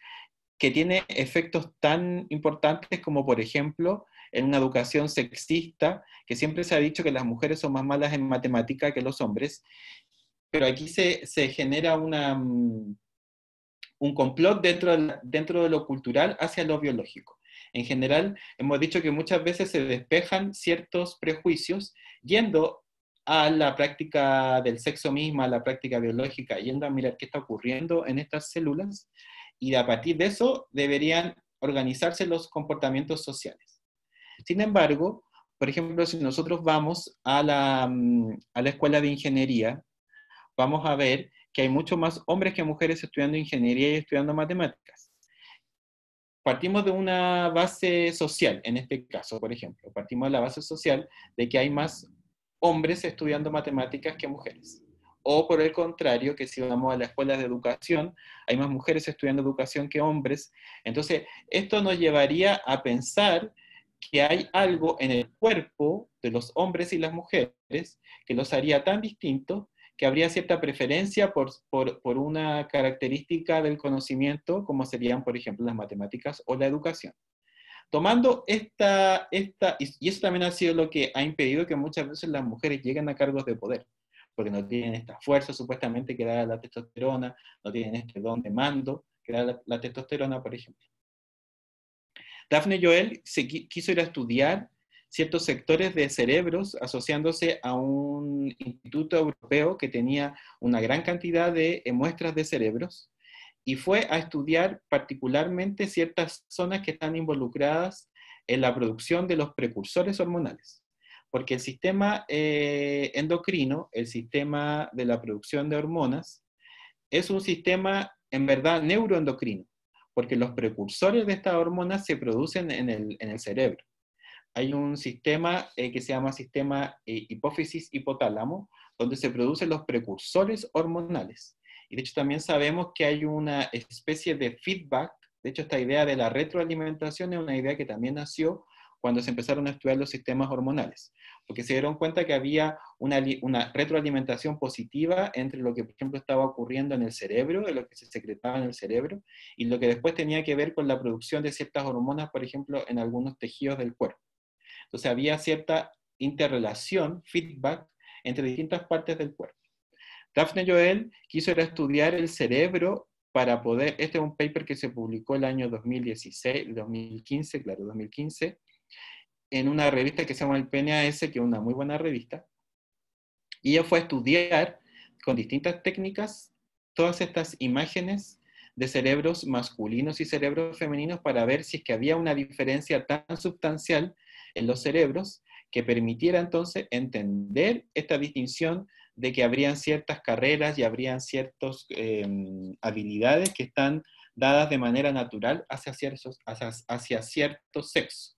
que tiene efectos tan importantes como, por ejemplo, en una educación sexista, que siempre se ha dicho que las mujeres son más malas en matemática que los hombres, pero aquí se, se genera una, mm, un complot dentro dentro de lo cultural hacia lo biológico. En general, hemos dicho que muchas veces se despejan ciertos prejuicios yendo a la práctica del sexo misma, a la práctica biológica, yendo a mirar qué está ocurriendo en estas células y a partir de eso deberían organizarse los comportamientos sociales. Sin embargo, por ejemplo, si nosotros vamos a la, mm, a la escuela de ingeniería, vamos a ver que hay mucho más hombres que mujeres estudiando ingeniería y estudiando matemáticas. Partimos de una base social, en este caso, por ejemplo, partimos de la base social de que hay más hombres estudiando matemáticas que mujeres. O por el contrario, que si vamos a las escuelas de educación, hay más mujeres estudiando educación que hombres. Entonces, esto nos llevaría a pensar que hay algo en el cuerpo de los hombres y las mujeres que los haría tan distintos que habría cierta preferencia por, por, una característica del conocimiento, como serían, por ejemplo, las matemáticas o la educación. Tomando esta, esta, y eso también ha sido lo que ha impedido que muchas veces las mujeres lleguen a cargos de poder, porque no tienen esta fuerza supuestamente que da la testosterona, no tienen este don de mando que da la, la testosterona, por ejemplo. Daphne Joel se quiso ir a estudiar ciertos sectores de cerebros asociándose a un instituto europeo que tenía una gran cantidad de eh, muestras de cerebros y fue a estudiar particularmente ciertas zonas que están involucradas en la producción de los precursores hormonales. Porque el sistema eh, endocrino, el sistema de la producción de hormonas, es un sistema en verdad neuroendocrino, porque los precursores de estas hormonas se producen en el, cerebro. Hay un sistema eh, que se llama sistema eh, hipófisis hipotálamo, donde se producen los precursores hormonales. Y de hecho también sabemos que hay una especie de feedback, de hecho esta idea de la retroalimentación es una idea que también nació cuando se empezaron a estudiar los sistemas hormonales, porque se dieron cuenta que había una, retroalimentación positiva entre lo que, por ejemplo, estaba ocurriendo en el cerebro, de lo que se secretaba en el cerebro, y lo que después tenía que ver con la producción de ciertas hormonas, por ejemplo, en algunos tejidos del cuerpo. Entonces había cierta interrelación, feedback, entre distintas partes del cuerpo. Daphne Joel quiso estudiar el cerebro para poder, este es un paper que se publicó el año 2016, 2015, claro, 2015, en una revista que se llama el PNAS, que es una muy buena revista, y ella fue a estudiar con distintas técnicas todas estas imágenes de cerebros masculinos y cerebros femeninos para ver si es que había una diferencia tan sustancial en los cerebros que permitiera entonces entender esta distinción de que habrían ciertas carreras y habrían ciertas em, habilidades que están dadas de manera natural hacia, ciertos, hacia, hacia cierto sexo.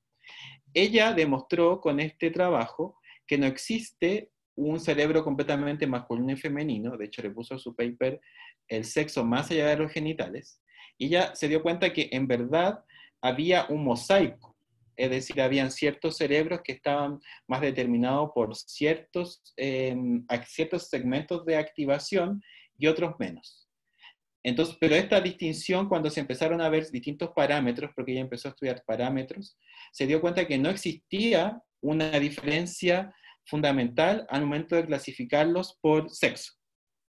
Ella demostró con este trabajo que no existe un cerebro completamente masculino y femenino, de hecho le puso su paper el sexo más allá de los genitales, y ella se dio cuenta que en verdad había un mosaico es decir, habían ciertos cerebros que estaban más determinados por em, ciertos, segmentos de activación y otros menos. Entonces, pero esta distinción, cuando se empezaron a ver distintos parámetros, porque ella empezó a estudiar parámetros, se dio cuenta que no existía una diferencia fundamental al momento de clasificarlos por sexo.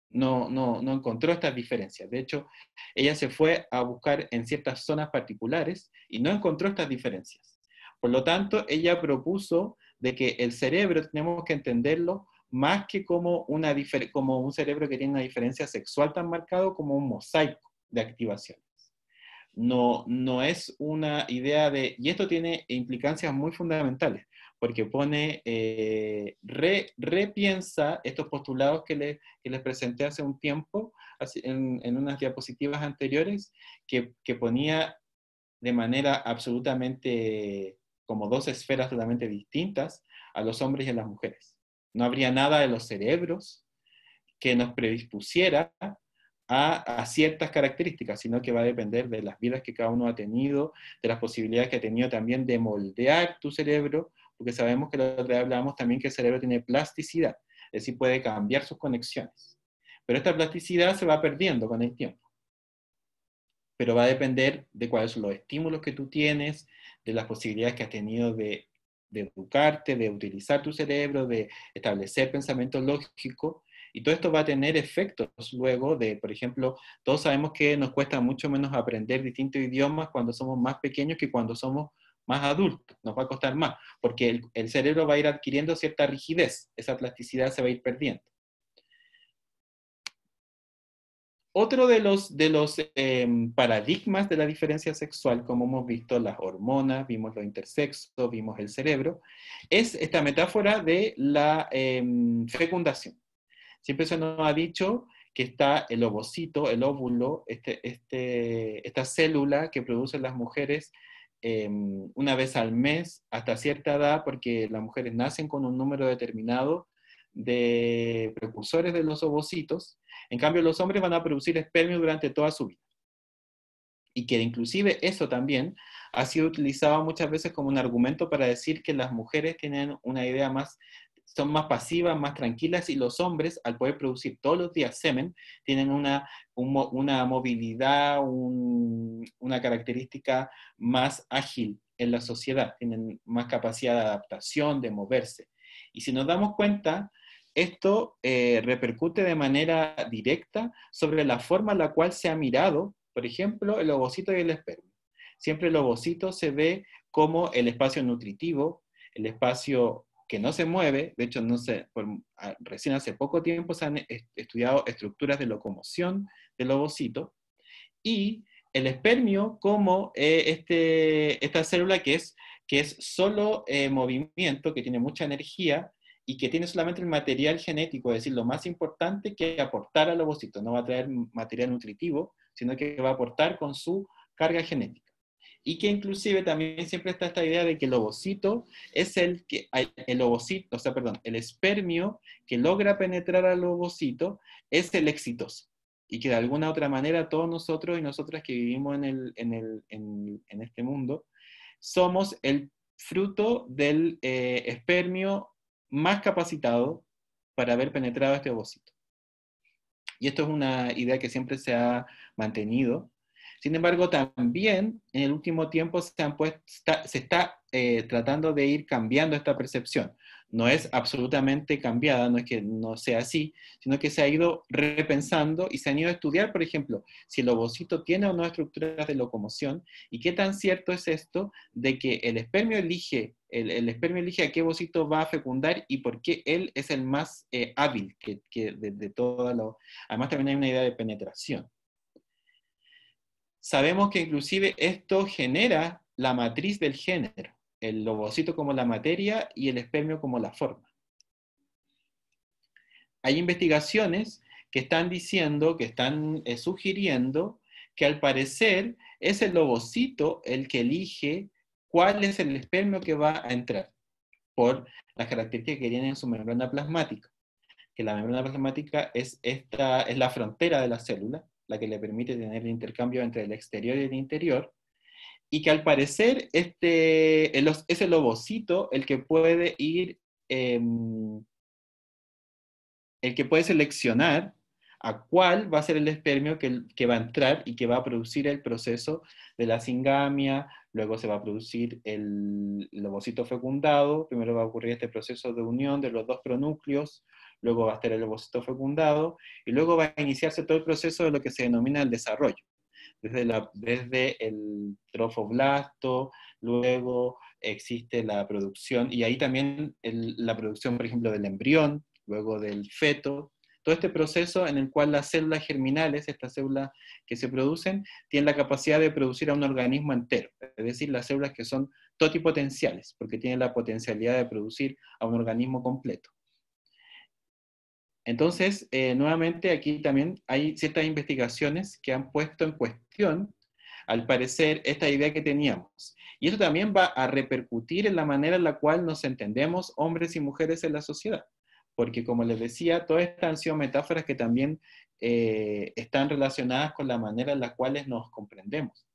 No, no, no, encontró estas diferencias. De hecho, ella se fue a buscar en ciertas zonas particulares y no encontró estas diferencias. Por lo tanto, ella propuso de que el cerebro tenemos que entenderlo más que como, una como un cerebro que tiene una diferencia sexual tan marcado como un mosaico de activaciones. No, no es una idea de, y esto tiene implicancias muy fundamentales, porque pone, eh, repiensa estos postulados que, le, que, les presenté hace un tiempo, en, en unas diapositivas anteriores, que, que, ponía de manera absolutamente como dos esferas totalmente distintas a los hombres y a las mujeres. No habría nada de los cerebros que nos predispusiera a, ciertas características, sino que va a depender de las vidas que cada uno ha tenido, de las posibilidades que ha tenido también de moldear tu cerebro, porque sabemos que lo que hablamos también que el cerebro tiene plasticidad, es decir, puede cambiar sus conexiones. Pero esta plasticidad se va perdiendo con el tiempo. Pero va a depender de cuáles son los estímulos que tú tienes, de las posibilidades que has tenido de, educarte, de utilizar tu cerebro, de establecer pensamiento lógico. Y todo esto va a tener efectos luego de, por ejemplo, todos sabemos que nos cuesta mucho menos aprender distintos idiomas cuando somos más pequeños que cuando somos más adultos. Nos va a costar más, porque el cerebro va a ir adquiriendo cierta rigidez, esa plasticidad se va a ir perdiendo. Otro de los, em, paradigmas de la diferencia sexual, como hemos visto las hormonas, vimos los intersexos, vimos el cerebro, es esta metáfora de la em, fecundación. Siempre se nos ha dicho que está el ovocito, el óvulo, este, este, esta célula que producen las mujeres em, una vez al mes hasta cierta edad, porque las mujeres nacen con un número determinado de precursores de los ovocitos. En cambio, los hombres van a producir espermio durante toda su vida. Y que inclusive eso también ha sido utilizado muchas veces como un argumento para decir que las mujeres tienen una idea más, son más pasivas, más tranquilas, y los hombres, al poder producir todos los días semen, tienen una, movilidad, una característica más ágil en la sociedad, tienen más capacidad de adaptación, de moverse. Y si nos damos cuenta, esto eh, repercute de manera directa sobre la forma en la cual se ha mirado, por ejemplo, el ovocito y el espermio. Siempre el ovocito se ve como el espacio nutritivo, el espacio que no se mueve, de hecho, no ah, recién hace poco tiempo se han estudiado estructuras de locomoción del ovocito, y el espermio como eh, este, esta célula que es, solo eh, movimiento, que tiene mucha energía, y que tiene solamente el material genético, es decir, lo más importante que aportar al ovocito. No va a traer material nutritivo, sino que va a aportar con su carga genética. Y que inclusive también siempre está esta idea de que el ovocito es el que, el ovocito, o sea, perdón, el espermio que logra penetrar al ovocito es el exitoso. Y que de alguna otra manera todos nosotros y nosotras que vivimos en, este mundo somos el fruto del eh, espermio más capacitado para haber penetrado este ovocito. Y esto es una idea que siempre se ha mantenido. Sin embargo, también en el último tiempo se, han está eh, tratando de ir cambiando esta percepción no es absolutamente cambiada, no es que no sea así, sino que se ha ido repensando y se han ido a estudiar, por ejemplo, si el ovocito tiene o no estructuras de locomoción y qué tan cierto es esto de que el espermio elige, el, espermio elige a qué ovocito va a fecundar y por qué él es el más eh, hábil que, de, todo lo... Además también hay una idea de penetración. Sabemos que inclusive esto genera la matriz del género el lobocito como la materia y el espermio como la forma. Hay investigaciones que están diciendo, que están eh, sugiriendo que al parecer es el lobocito el que elige cuál es el espermio que va a entrar por las características que tiene en su membrana plasmática. Que la membrana plasmática es, esta, es la frontera de la célula, la que le permite tener el intercambio entre el exterior y el interior y que al parecer este, el, es el ovocito el que puede ir, em, el que puede seleccionar a cuál va a ser el espermio que, va a entrar y que va a producir el proceso de la singamia, luego se va a producir el, lobocito fecundado, primero va a ocurrir este proceso de unión de los dos pronúcleos, luego va a estar el lobocito fecundado y luego va a iniciarse todo el proceso de lo que se denomina el desarrollo desde, el trofoblasto, luego existe la producción, y ahí también la producción, por ejemplo, del embrión, luego del feto, todo este proceso en el cual las células germinales, estas células que se producen, tienen la capacidad de producir a un organismo entero, es decir, las células que son totipotenciales, porque tienen la potencialidad de producir a un organismo completo. Entonces, eh, nuevamente aquí también hay ciertas investigaciones que han puesto en cuestión, al parecer, esta idea que teníamos. Y eso también va a repercutir en la manera en la cual nos entendemos hombres y mujeres en la sociedad. Porque como les decía, todas estas han sido metáforas que también eh, están relacionadas con la manera en la cual nos comprendemos.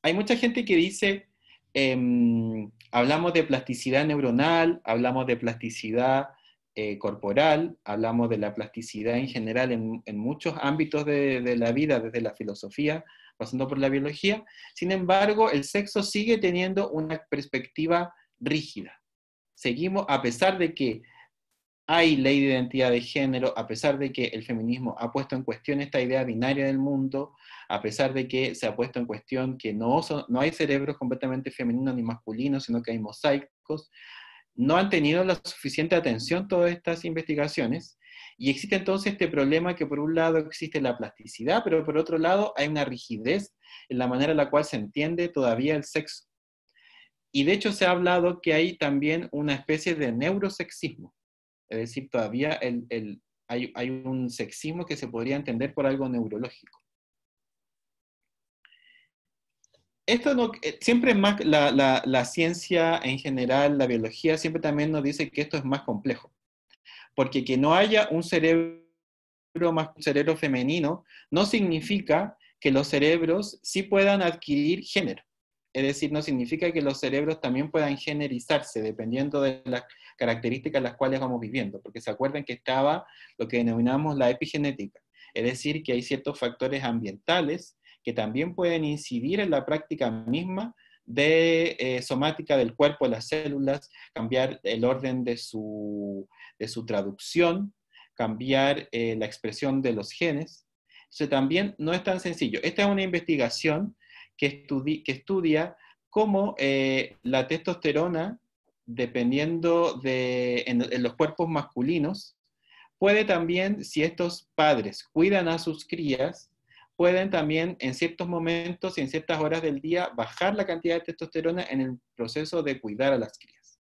Hay mucha gente que dice, em, hablamos de plasticidad neuronal, hablamos de plasticidad eh, corporal, hablamos de la plasticidad en general en, muchos ámbitos de, la vida, desde la filosofía, pasando por la biología. Sin embargo, el sexo sigue teniendo una perspectiva rígida. Seguimos, a pesar de que hay ley de identidad de género, a pesar de que el feminismo ha puesto en cuestión esta idea binaria del mundo, a pesar de que se ha puesto en cuestión que no, no hay cerebros completamente femeninos ni masculinos, sino que hay mosaicos, no han tenido la suficiente atención todas estas investigaciones y existe entonces este problema que por un lado existe la plasticidad, pero por otro lado hay una rigidez en la manera en la cual se entiende todavía el sexo. Y de hecho se ha hablado que hay también una especie de neurosexismo, es decir, todavía hay un sexismo que se podría entender por algo neurológico. esto no, eh, siempre es más, la, ciencia en general, la biología, siempre también nos dice que esto es más complejo. Porque que no haya un cerebro más un cerebro femenino no significa que los cerebros sí puedan adquirir género. Es decir, no significa que los cerebros también puedan generizarse dependiendo de las características las cuales vamos viviendo, porque se acuerdan que estaba lo que denominamos la epigenética, es decir, que hay ciertos factores ambientales que también pueden incidir en la práctica misma de eh, somática del cuerpo, las células, cambiar el orden de su, traducción, cambiar eh, la expresión de los genes. Entonces también no es tan sencillo. Esta es una investigación que, estudia cómo eh, la testosterona, dependiendo de los cuerpos masculinos, puede también, si estos padres cuidan a sus crías, pueden también en ciertos momentos y en ciertas horas del día bajar la cantidad de testosterona en el proceso de cuidar a las crías.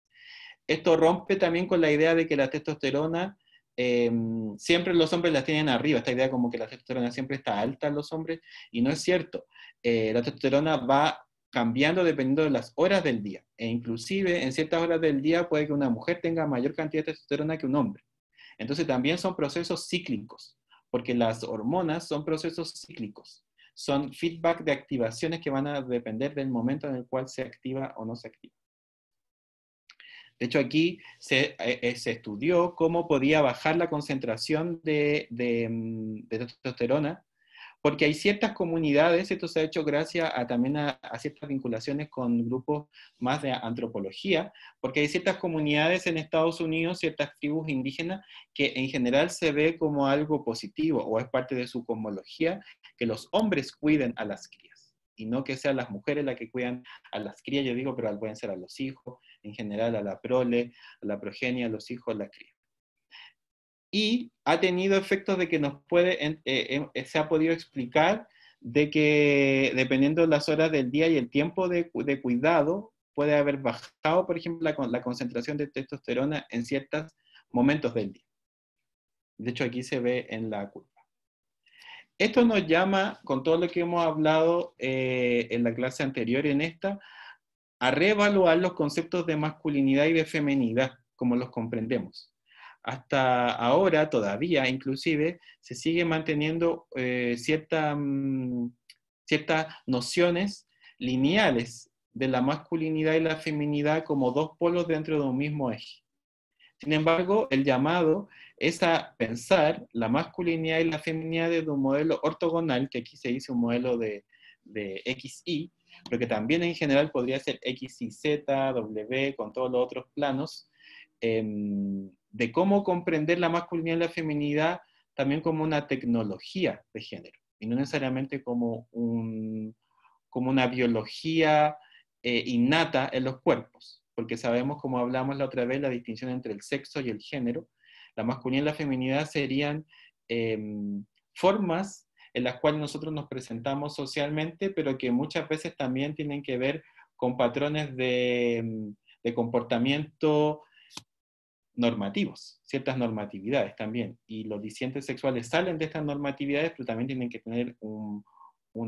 Esto rompe también con la idea de que la testosterona eh, siempre los hombres la tienen arriba, esta idea como que la testosterona siempre está alta en los hombres, y no es cierto. Eh, la testosterona va cambiando dependiendo de las horas del día, e inclusive en ciertas horas del día puede que una mujer tenga mayor cantidad de testosterona que un hombre. Entonces también son procesos cíclicos porque las hormonas son procesos cíclicos, son feedback de activaciones que van a depender del momento en el cual se activa o no se activa. De hecho, aquí se, eh, eh, estudió cómo podía bajar la concentración de mm, testosterona porque hay ciertas comunidades, esto se ha hecho gracias también a, ciertas vinculaciones con grupos más de antropología, porque hay ciertas comunidades en Estados Unidos, ciertas tribus indígenas, que en general se ve como algo positivo o es parte de su cosmología, que los hombres cuiden a las crías y no que sean las mujeres las que cuidan a las crías, yo digo, pero pueden ser a los hijos, en general a la prole, a la progenia, a los hijos, a las crías y ha tenido efectos de que nos puede, eh, em, eh, se ha podido explicar de que dependiendo de las horas del día y el tiempo de, cuidado, puede haber bajado, por ejemplo, la, concentración de testosterona en ciertos momentos del día. De hecho, aquí se ve en la curva. Esto nos llama, con todo lo que hemos hablado eh, en la clase anterior y en esta, a reevaluar los conceptos de masculinidad y de femenidad, como los comprendemos hasta ahora todavía inclusive se sigue manteniendo eh, mm, ciertas nociones lineales de la masculinidad y la feminidad como dos polos dentro de un mismo eje. Sin embargo, el llamado es a pensar la masculinidad y la feminidad desde un modelo ortogonal, que aquí se dice un modelo de, de XY, pero que también en general podría ser X, Y, Z, W, con todos los otros planos, Em, de cómo comprender la masculinidad y la feminidad también como una tecnología de género y no necesariamente como, un, como una biología eh, innata en los cuerpos, porque sabemos, como hablamos la otra vez, la distinción entre el sexo y el género. La masculinidad y la feminidad serían em, formas en las cuales nosotros nos presentamos socialmente, pero que muchas veces también tienen que ver con patrones de, em, de comportamiento normativos, ciertas normatividades también. Y los disidentes sexuales salen de estas normatividades, pero también tienen que tener un,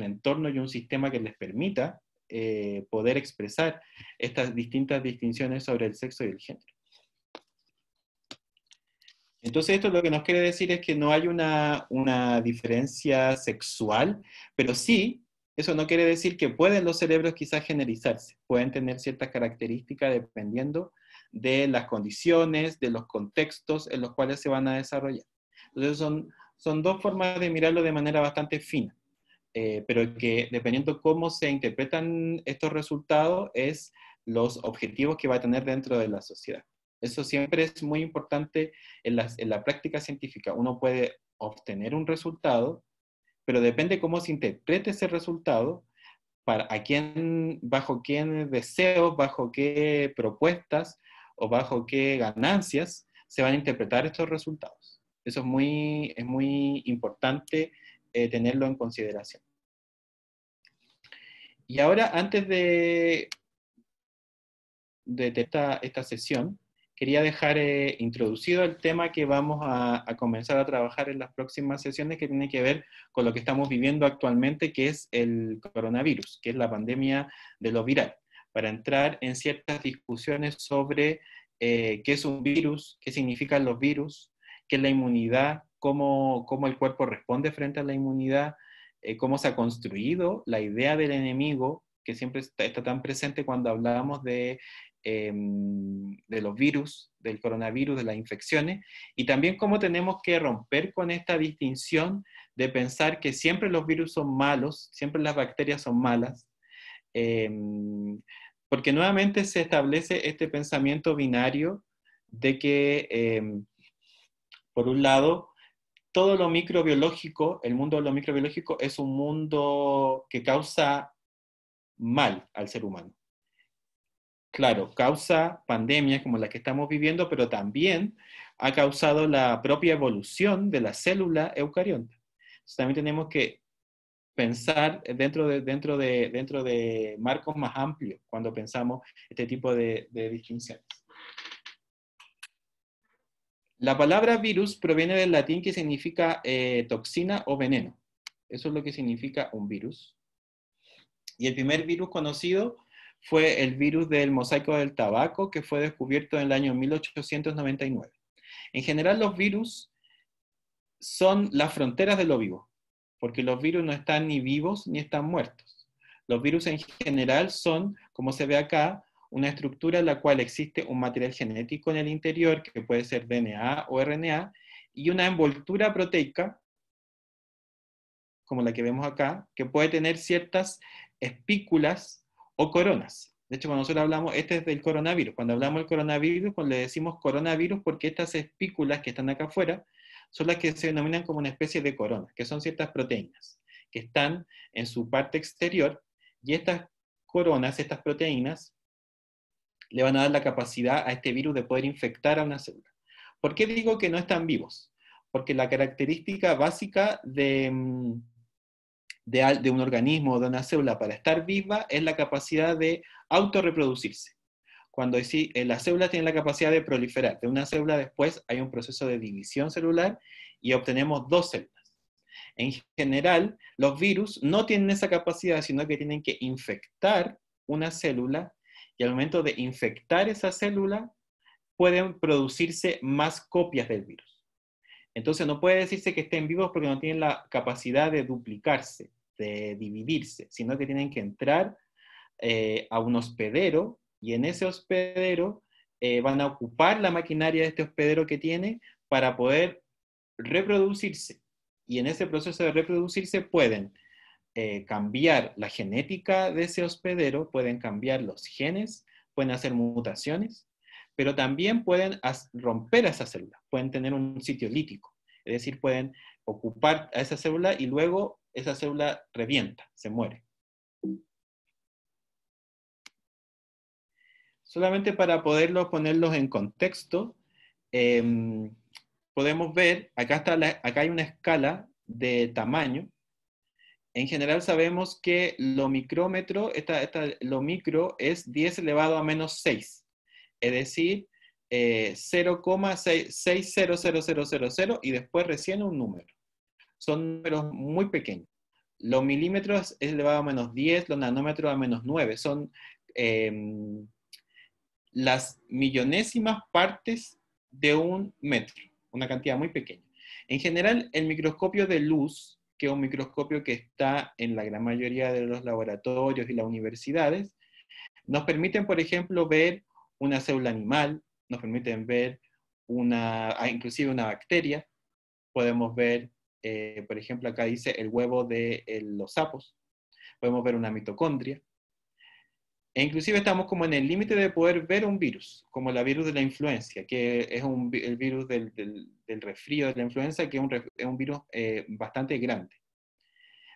entorno y un sistema que les permita eh, poder expresar estas distintas distinciones sobre el sexo y el género. Entonces esto lo que nos quiere decir es que no hay una, diferencia sexual, pero sí, eso no quiere decir que pueden los cerebros quizás generalizarse, pueden tener ciertas características dependiendo de las condiciones, de los contextos en los cuales se van a desarrollar. Entonces son, dos formas de mirarlo de manera bastante fina, eh, pero que dependiendo cómo se interpretan estos resultados es los objetivos que va a tener dentro de la sociedad. Eso siempre es muy importante en, la práctica científica. Uno puede obtener un resultado, pero depende cómo se interprete ese resultado, para a quién, bajo qué deseos, bajo qué propuestas o bajo qué ganancias se van a interpretar estos resultados. Eso es muy, es muy importante eh, tenerlo en consideración. Y ahora, antes de, esta, sesión, quería dejar eh, introducido el tema que vamos a, a, comenzar a trabajar en las próximas sesiones, que tiene que ver con lo que estamos viviendo actualmente, que es el coronavirus, que es la pandemia de lo viral para entrar en ciertas discusiones sobre eh, qué es un virus, qué significan los virus, qué es la inmunidad, cómo, cómo el cuerpo responde frente a la inmunidad, eh, cómo se ha construido la idea del enemigo, que siempre está, tan presente cuando hablamos de, em, de los virus, del coronavirus, de las infecciones, y también cómo tenemos que romper con esta distinción de pensar que siempre los virus son malos, siempre las bacterias son malas. Em, porque nuevamente se establece este pensamiento binario de que, em, por un lado, todo lo microbiológico, el mundo de lo microbiológico es un mundo que causa mal al ser humano. Claro, causa pandemias como la que estamos viviendo, pero también ha causado la propia evolución de la célula eucarionta. también tenemos que pensar dentro de, dentro de, dentro de marcos más amplios cuando pensamos este tipo de, distinciones. La palabra virus proviene del latín que significa eh, toxina o veneno. Eso es lo que significa un virus. Y el primer virus conocido fue el virus del mosaico del tabaco que fue descubierto en el año 1899. En general los virus son las fronteras de lo vivo porque los virus no están ni vivos ni están muertos. Los virus en general son, como se ve acá, una estructura en la cual existe un material genético en el interior, que puede ser DNA o RNA, y una envoltura proteica, como la que vemos acá, que puede tener ciertas espículas o coronas. De hecho, cuando nosotros hablamos, este es del coronavirus. Cuando hablamos del coronavirus, cuando le decimos coronavirus, porque estas espículas que están acá afuera son las que se denominan como una especie de corona, que son ciertas proteínas que están en su parte exterior y estas coronas, estas proteínas, le van a dar la capacidad a este virus de poder infectar a una célula. ¿Por qué digo que no están vivos? Porque la característica básica de, mm, de, un organismo o de una célula para estar viva es la capacidad de autorreproducirse cuando es, eh, la célula tiene la capacidad de proliferar. De una célula después hay un proceso de división celular y obtenemos dos células. En general, los virus no tienen esa capacidad, sino que tienen que infectar una célula y al momento de infectar esa célula pueden producirse más copias del virus. Entonces no puede decirse que estén vivos porque no tienen la capacidad de duplicarse, de dividirse, sino que tienen que entrar eh, a un hospedero y en ese hospedero eh, van a ocupar la maquinaria de este hospedero que tiene para poder reproducirse. Y en ese proceso de reproducirse pueden eh, cambiar la genética de ese hospedero, pueden cambiar los genes, pueden hacer mutaciones, pero también pueden romper a esa célula, pueden tener un sitio lítico, es decir, pueden ocupar a esa célula y luego esa célula revienta, se muere. Solamente para poderlos ponerlos en contexto, em, podemos ver, acá, está acá hay una escala de tamaño. En general sabemos que lo micrómetro, esta, lo micro es 10 elevado a menos 6, es decir, eh, 0,600000 y después recién un número. Son números muy pequeños. Los milímetros es elevado a menos 10, los nanómetros a menos 9. Son em, las millonésimas partes de un metro, una cantidad muy pequeña. En general, el microscopio de luz, que es un microscopio que está en la gran mayoría de los laboratorios y las universidades, nos permiten, por ejemplo, ver una célula animal, nos permiten ver una, ah, inclusive una bacteria, podemos ver, eh, por ejemplo, acá dice el huevo de eh, los sapos, podemos ver una mitocondria, e inclusive estamos como en el límite de poder ver un virus, como la virus de la influencia, que es el virus del, del, resfrío de la influenza, que es un, virus eh, bastante grande.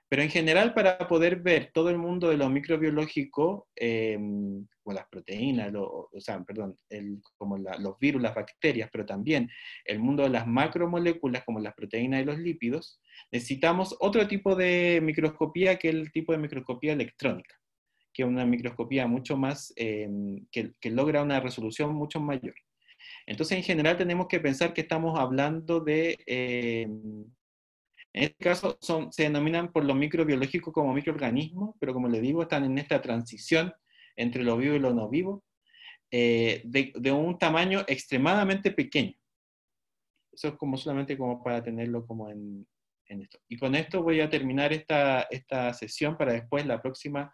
Pero en general, para poder ver todo el mundo de lo microbiológico, eh, las proteínas, o sea, perdón, como los virus, las bacterias, pero también el mundo de las macromoléculas, como las proteínas y los lípidos, necesitamos otro tipo de microscopía que el tipo de microscopía electrónica que una microscopía mucho más, em, que, logra una resolución mucho mayor. Entonces, en general, tenemos que pensar que estamos hablando de, em, en este caso, son, se denominan por lo microbiológico como microorganismos, pero como les digo, están en esta transición entre lo vivo y lo no vivo, eh, de, un tamaño extremadamente pequeño. Eso es como solamente como para tenerlo como en, en esto. Y con esto voy a terminar esta, esta, sesión para después la próxima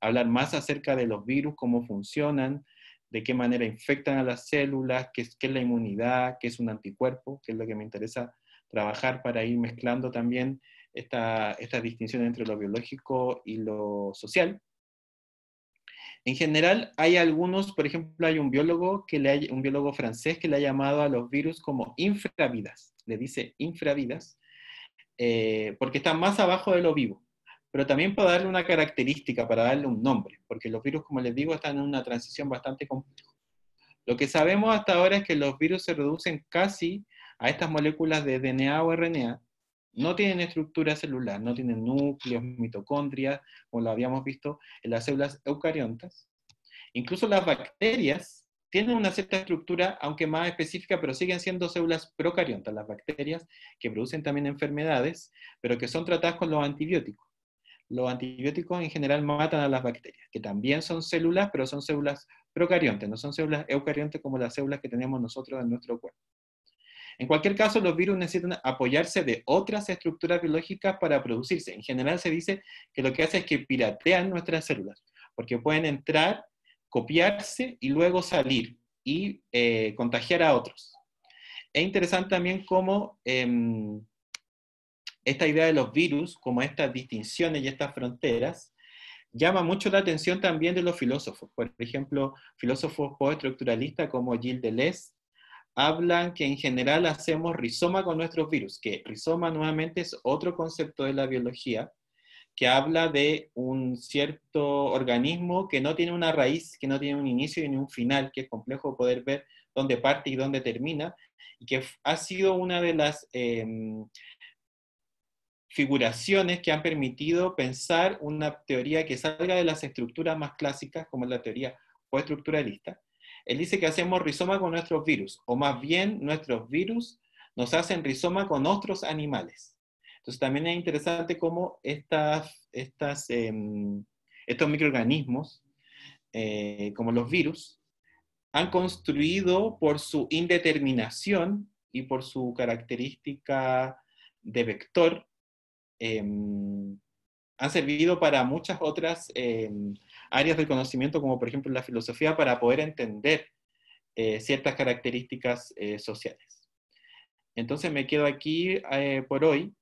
hablar más acerca de los virus, cómo funcionan, de qué manera infectan a las células, qué es, la inmunidad, qué es un anticuerpo, que es lo que me interesa trabajar para ir mezclando también esta, esta distinción entre lo biológico y lo social. En general, hay algunos, por ejemplo, hay un biólogo, que le un biólogo francés que le ha llamado a los virus como infravidas, le dice infravidas, eh, porque están más abajo de lo vivo pero también para darle una característica, para darle un nombre, porque los virus, como les digo, están en una transición bastante compleja. Lo que sabemos hasta ahora es que los virus se reducen casi a estas moléculas de DNA o RNA, no tienen estructura celular, no tienen núcleos, mitocondrias, como lo habíamos visto en las células eucariontas. Incluso las bacterias tienen una cierta estructura, aunque más específica, pero siguen siendo células procariotas las bacterias que producen también enfermedades, pero que son tratadas con los antibióticos los antibióticos en general matan a las bacterias, que también son células, pero son células procariontes, no son células eucariontes como las células que tenemos nosotros en nuestro cuerpo. En cualquier caso, los virus necesitan apoyarse de otras estructuras biológicas para producirse. En general se dice que lo que hace es que piratean nuestras células, porque pueden entrar, copiarse y luego salir y eh, contagiar a otros. Es interesante también cómo... Em, esta idea de los virus, como estas distinciones y estas fronteras, llama mucho la atención también de los filósofos. Por ejemplo, filósofos postestructuralistas como Gilles Deleuze hablan que en general hacemos rizoma con nuestros virus, que rizoma nuevamente es otro concepto de la biología que habla de un cierto organismo que no tiene una raíz, que no tiene un inicio ni un final, que es complejo poder ver dónde parte y dónde termina, y que ha sido una de las eh, figuraciones que han permitido pensar una teoría que salga de las estructuras más clásicas, como es la teoría estructuralista. Él dice que hacemos rizoma con nuestros virus, o más bien nuestros virus nos hacen rizoma con otros animales. Entonces también es interesante cómo estas, estas, em, estos microorganismos, eh, como los virus, han construido por su indeterminación y por su característica de vector eh, han servido para muchas otras em, áreas del conocimiento, como por ejemplo la filosofía, para poder entender eh, ciertas características eh, sociales. Entonces me quedo aquí eh, por hoy.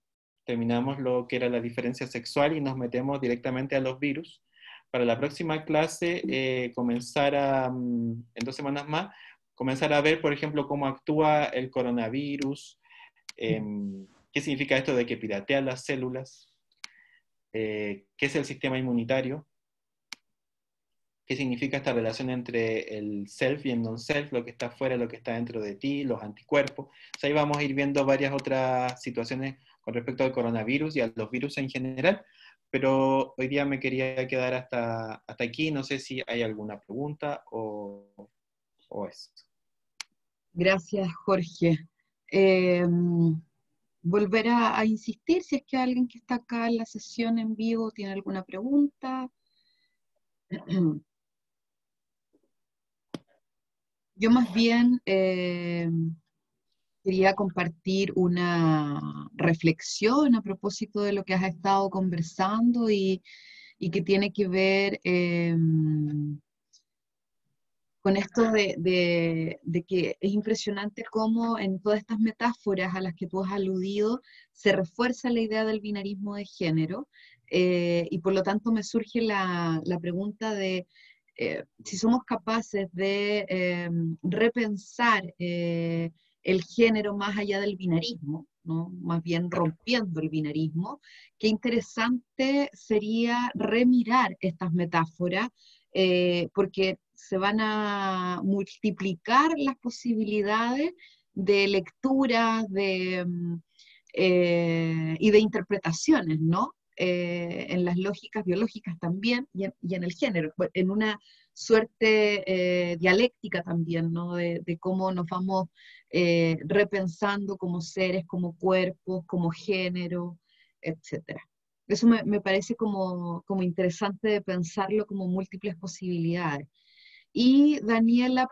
Terminamos lo que era la diferencia sexual y nos metemos directamente a los virus. Para la próxima clase, comenzar a, mm, en dos semanas más, comenzar a ver, por ejemplo, cómo actúa el coronavirus. Eh, ¿Qué significa esto de que piratea las células? Eh, ¿Qué es el sistema inmunitario? ¿Qué significa esta relación entre el self y el non-self, lo que está fuera, lo que está dentro de ti, los anticuerpos? ahí vamos a ir viendo varias otras situaciones con respecto al coronavirus y a los virus en general, pero hoy día me quería quedar hasta, aquí. No sé si hay alguna pregunta o, o esto. Gracias, Jorge. Em, volver a, insistir si es que alguien que está acá en la sesión en vivo tiene alguna pregunta. *clears throat* Yo más bien eh, quería compartir una reflexión a propósito de lo que has estado conversando y, que tiene que ver... Em, con esto de, que es impresionante cómo en todas estas metáforas a las que tú has aludido se refuerza la idea del binarismo de género eh, y por lo tanto me surge la, pregunta de eh, si somos capaces de eh, repensar el género más allá del binarismo, ¿no? más bien rompiendo el binarismo, qué interesante sería remirar estas metáforas. porque se van a multiplicar las posibilidades de lecturas mm, eh, y de interpretaciones, ¿no? Eh, en las lógicas biológicas también y en, el género, pues, en una suerte eh, dialéctica también, ¿no? De, cómo nos vamos repensando como seres, como cuerpos, como género, etc. Eso me, parece como, como interesante de pensarlo como múltiples posibilidades. Y Daniela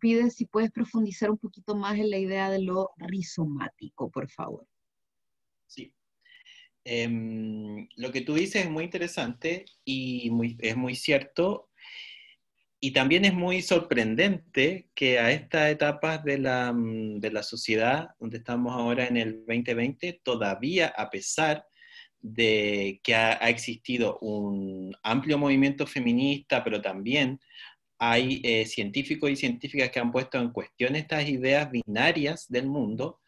pide si puedes profundizar un poquito más en la idea de lo rizomático, por favor. Sí. Em, lo que tú dices es muy interesante y es muy cierto. Y también es muy sorprendente que a estas etapas mm, de la, sociedad, donde estamos ahora en el 2020, todavía a pesar de que ha existido un amplio movimiento feminista, pero también hay eh, científicos y científicas que han puesto en cuestión estas ideas binarias del mundo,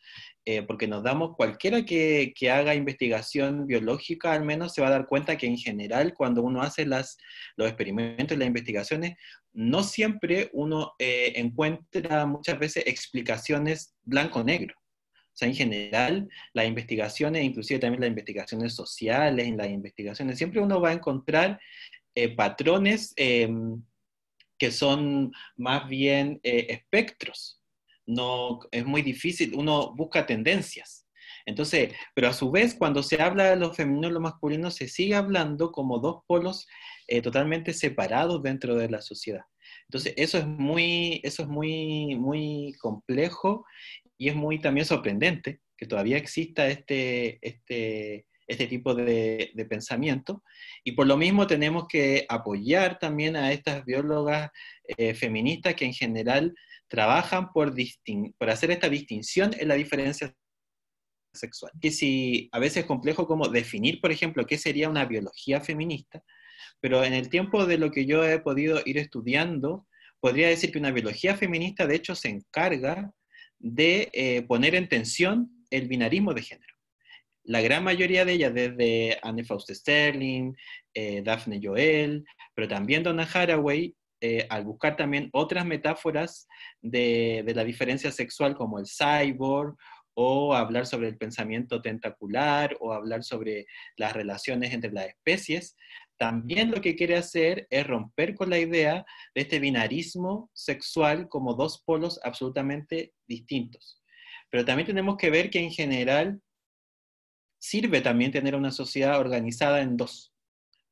eh, porque nos damos, cualquiera que, que, haga investigación biológica al menos se va a dar cuenta que en general cuando uno hace las, los experimentos y las investigaciones, no siempre uno eh, encuentra muchas veces explicaciones blanco-negro. O sea, en general, las investigaciones, inclusive también las investigaciones sociales, en las investigaciones, siempre uno va a encontrar patrones em, que son más bien eh, espectros. No, es muy difícil, uno busca tendencias. Entonces, pero a su vez, cuando se habla de lo femenino y lo masculino, se sigue hablando como dos polos eh, totalmente separados dentro de la sociedad. Entonces, eso es muy, eso es muy, muy complejo y es muy también sorprendente que todavía exista este, este, este tipo de, pensamiento. Y por lo mismo tenemos que apoyar también a estas biólogas eh, feministas que en general trabajan por, hacer esta distinción en la diferencia sexual. Y si a veces es complejo como definir, por ejemplo, qué sería una biología feminista, pero en el tiempo de lo que yo he podido ir estudiando, podría decir que una biología feminista de hecho se encarga de eh, poner en tensión el binarismo de género la gran mayoría de ellas, desde Anne Faust Sterling, eh, Daphne Joel, pero también Donna Haraway, eh, al buscar también otras metáforas de, la diferencia sexual como el cyborg o hablar sobre el pensamiento tentacular o hablar sobre las relaciones entre las especies, también lo que quiere hacer es romper con la idea de este binarismo sexual como dos polos absolutamente distintos. Pero también tenemos que ver que en general sirve también tener una sociedad organizada en dos,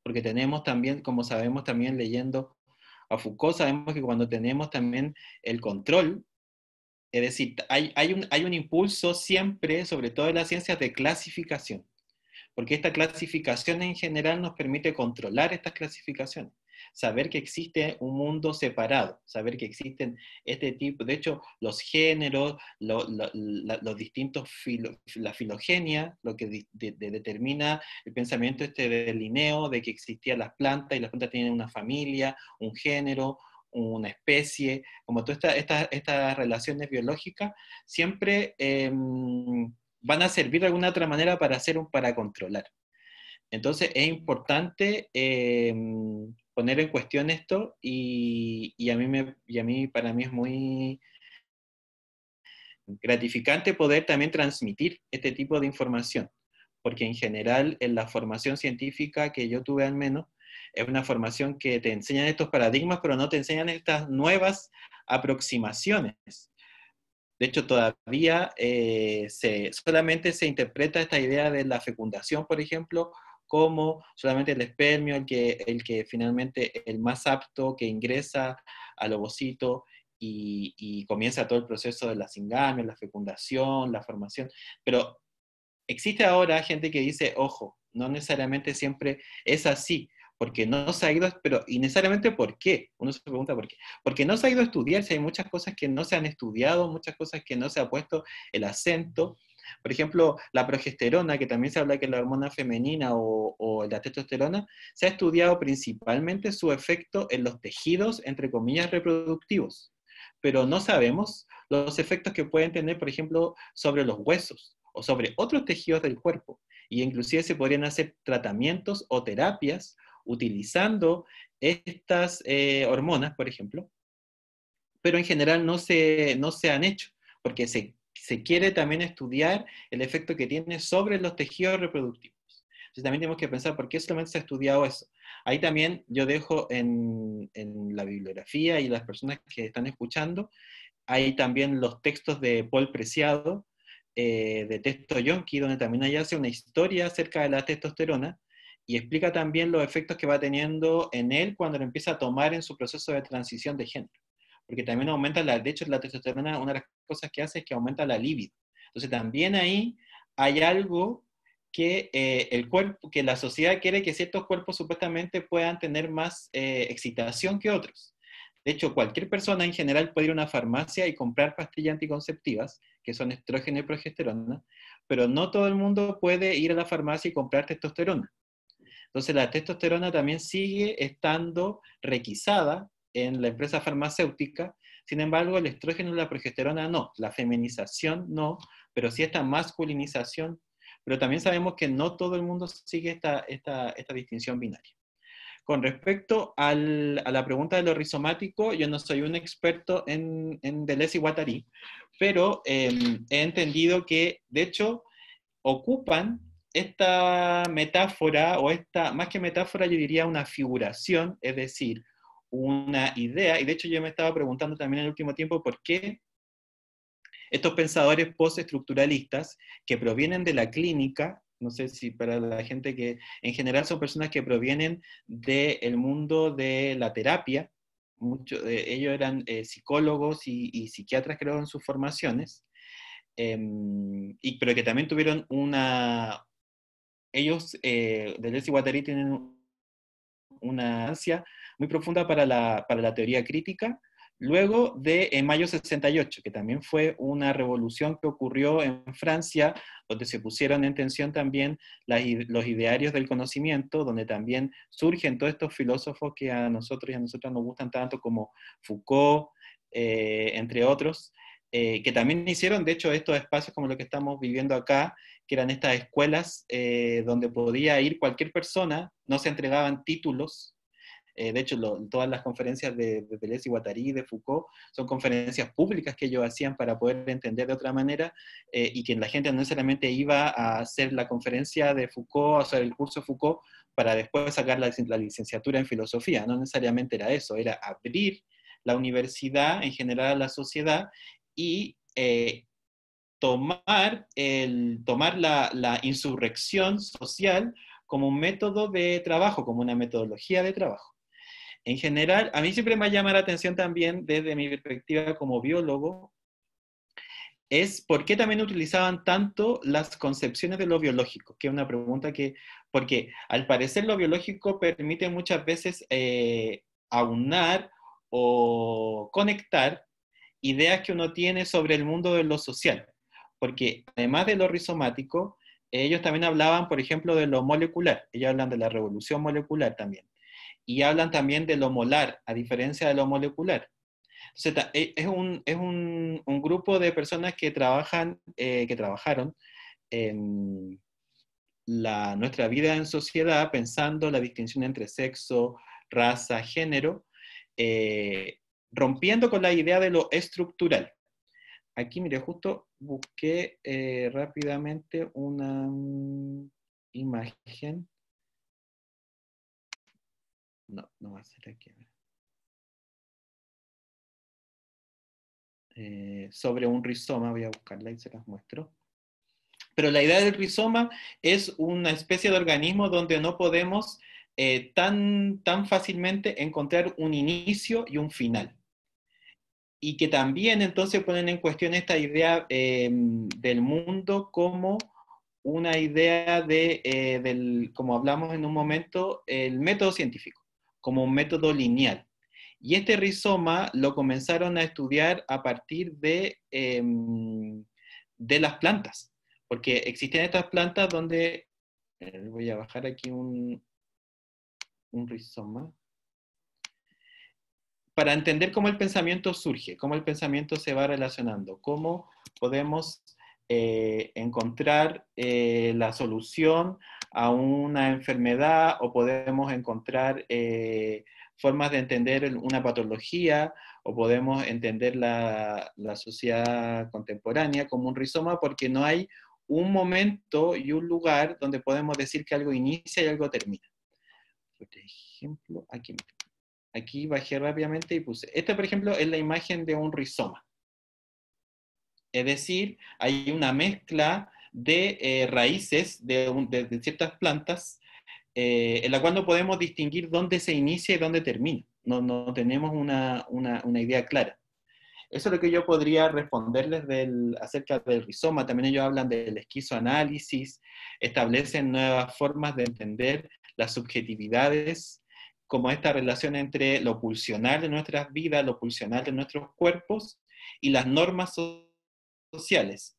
porque tenemos también, como sabemos también leyendo a Foucault, sabemos que cuando tenemos también el control, es decir, hay, un, hay un impulso siempre, sobre todo en las ciencias, de clasificación, porque esta clasificación en general nos permite controlar estas clasificaciones saber que existe un mundo separado, saber que existen este tipo, de hecho, los géneros, los distintos, la filogenia, lo que determina el pensamiento este de de que existían las plantas y las plantas tienen una familia, un género, una especie, como todas estas relaciones biológicas, siempre em, van a servir de alguna otra manera para hacer un, para controlar. Entonces es importante eh, poner en cuestión esto y, y a mí me, y a mí, para mí es muy gratificante poder también transmitir este tipo de información, porque en general en la formación científica que yo tuve al menos, es una formación que te enseñan estos paradigmas, pero no te enseñan estas nuevas aproximaciones. De hecho, todavía eh, solamente se interpreta esta idea de la fecundación, por ejemplo, como solamente el espermio, el que, el que finalmente el más apto que ingresa al ovocito y, y comienza todo el proceso de la singamia, la fecundación, la formación. Pero existe ahora gente que dice, ojo, no necesariamente siempre es así, porque no se ha ido, pero y necesariamente por qué, uno se pregunta por qué, porque no se ha ido a estudiar, si hay muchas cosas que no se han estudiado, muchas cosas que no se ha puesto el acento, por ejemplo, la progesterona, que también se habla que es la hormona femenina o, la testosterona, se ha estudiado principalmente su efecto en los tejidos, entre comillas, reproductivos, pero no sabemos los efectos que pueden tener, por ejemplo, sobre los huesos o sobre otros tejidos del cuerpo. Y inclusive se podrían hacer tratamientos o terapias utilizando estas eh, hormonas, por ejemplo, pero en general no se, no se han hecho, porque se se quiere también estudiar el efecto que tiene sobre los tejidos reproductivos. Entonces también tenemos que pensar por qué solamente se ha estudiado eso. Ahí también yo dejo en, la bibliografía y las personas que están escuchando, hay también los textos de Paul Preciado, eh, de texto yonki, donde también hay hace una historia acerca de la testosterona y explica también los efectos que va teniendo en él cuando lo empieza a tomar en su proceso de transición de género porque también aumenta la, de hecho la testosterona, una de las cosas que hace es que aumenta la libido. Entonces también ahí hay algo que eh, el cuerpo, que la sociedad quiere que ciertos cuerpos supuestamente puedan tener más eh, excitación que otros. De hecho, cualquier persona en general puede ir a una farmacia y comprar pastillas anticonceptivas, que son estrógeno y progesterona, pero no todo el mundo puede ir a la farmacia y comprar testosterona. Entonces, la testosterona también sigue estando requisada en la empresa farmacéutica, sin embargo, el estrógeno y la progesterona no, la feminización no, pero sí esta masculinización, pero también sabemos que no todo el mundo sigue esta, esta, esta distinción binaria. Con respecto al, a la pregunta de lo rizomático, yo no soy un experto en, en Deleuze y Guattari, pero em, he entendido que, de hecho, ocupan esta metáfora, o esta, más que metáfora, yo diría una figuración, es decir, una idea, y de hecho yo me estaba preguntando también en el último tiempo por qué estos pensadores postestructuralistas que provienen de la clínica, no sé si para la gente que en general son personas que provienen del mundo de la terapia, muchos de eh, ellos eran eh, psicólogos y, psiquiatras creo en sus formaciones, em, y, pero que también tuvieron una... Ellos, eh, de Deleuze y tienen una ansia muy profunda para la, teoría crítica. Luego de en mayo 68, que también fue una revolución que ocurrió en Francia, donde se pusieron en tensión también los idearios del conocimiento, donde también surgen todos estos filósofos que a nosotros y a nosotras nos gustan tanto, como Foucault, eh, entre otros, eh, que también hicieron, de hecho, estos espacios como lo que estamos viviendo acá, que eran estas escuelas eh, donde podía ir cualquier persona, no se entregaban títulos eh, de hecho, todas las conferencias de, de, Deleuze y Guattari, de Foucault, son conferencias públicas que ellos hacían para poder entender de otra manera eh, y que la gente no necesariamente iba a hacer la conferencia de Foucault, a hacer el curso Foucault, para después sacar la, licenciatura en filosofía. No necesariamente era eso, era abrir la universidad en general a la sociedad y eh, tomar, el, tomar la insurrección social como un método de trabajo, como una metodología de trabajo en general, a mí siempre me llama la atención también desde mi perspectiva como biólogo, es por qué también utilizaban tanto las concepciones de lo biológico, que es una pregunta que, porque al parecer lo biológico permite muchas veces eh, aunar o conectar ideas que uno tiene sobre el mundo de lo social, porque además de lo rizomático, ellos también hablaban, por ejemplo, de lo molecular, ellos hablan de la revolución molecular también y hablan también de lo molar, a diferencia de lo molecular. E, es, un, es un, grupo de personas que trabajan, eh, que trabajaron en la, nuestra vida en sociedad pensando la distinción entre sexo, raza, género, eh, rompiendo con la idea de lo estructural. Aquí, mire, justo busqué eh, rápidamente una imagen no, no va a ser aquí. Eh, sobre un rizoma, voy a buscarla y se las muestro. Pero la idea del rizoma es una especie de organismo donde no podemos eh, tan, fácilmente encontrar un inicio y un final. Y que también entonces ponen en cuestión esta idea em, del mundo como una idea de, eh, del, como hablamos en un momento, el método científico como un método lineal. Y este rizoma lo comenzaron a estudiar a partir de, em, de las plantas, porque existen estas plantas donde, voy a bajar aquí un, un rizoma, para entender cómo el pensamiento surge, cómo el pensamiento se va relacionando, cómo podemos eh, encontrar eh, la solución a una enfermedad o podemos encontrar eh, formas de entender una patología o podemos entender la, sociedad contemporánea como un rizoma porque no hay un momento y un lugar donde podemos decir que algo inicia y algo termina. Por ejemplo, aquí, aquí bajé rápidamente y puse, esta por ejemplo es la imagen de un rizoma. Es decir, hay una mezcla de eh, raíces de, ciertas plantas, eh, en la cual no podemos distinguir dónde se inicia y dónde termina. No, tenemos una, idea clara. Eso es lo que yo podría responderles acerca del rizoma. También ellos hablan del esquizoanálisis, establecen nuevas formas de entender las subjetividades, como esta relación entre lo pulsional de nuestras vidas, lo pulsional de nuestros cuerpos y las normas sociales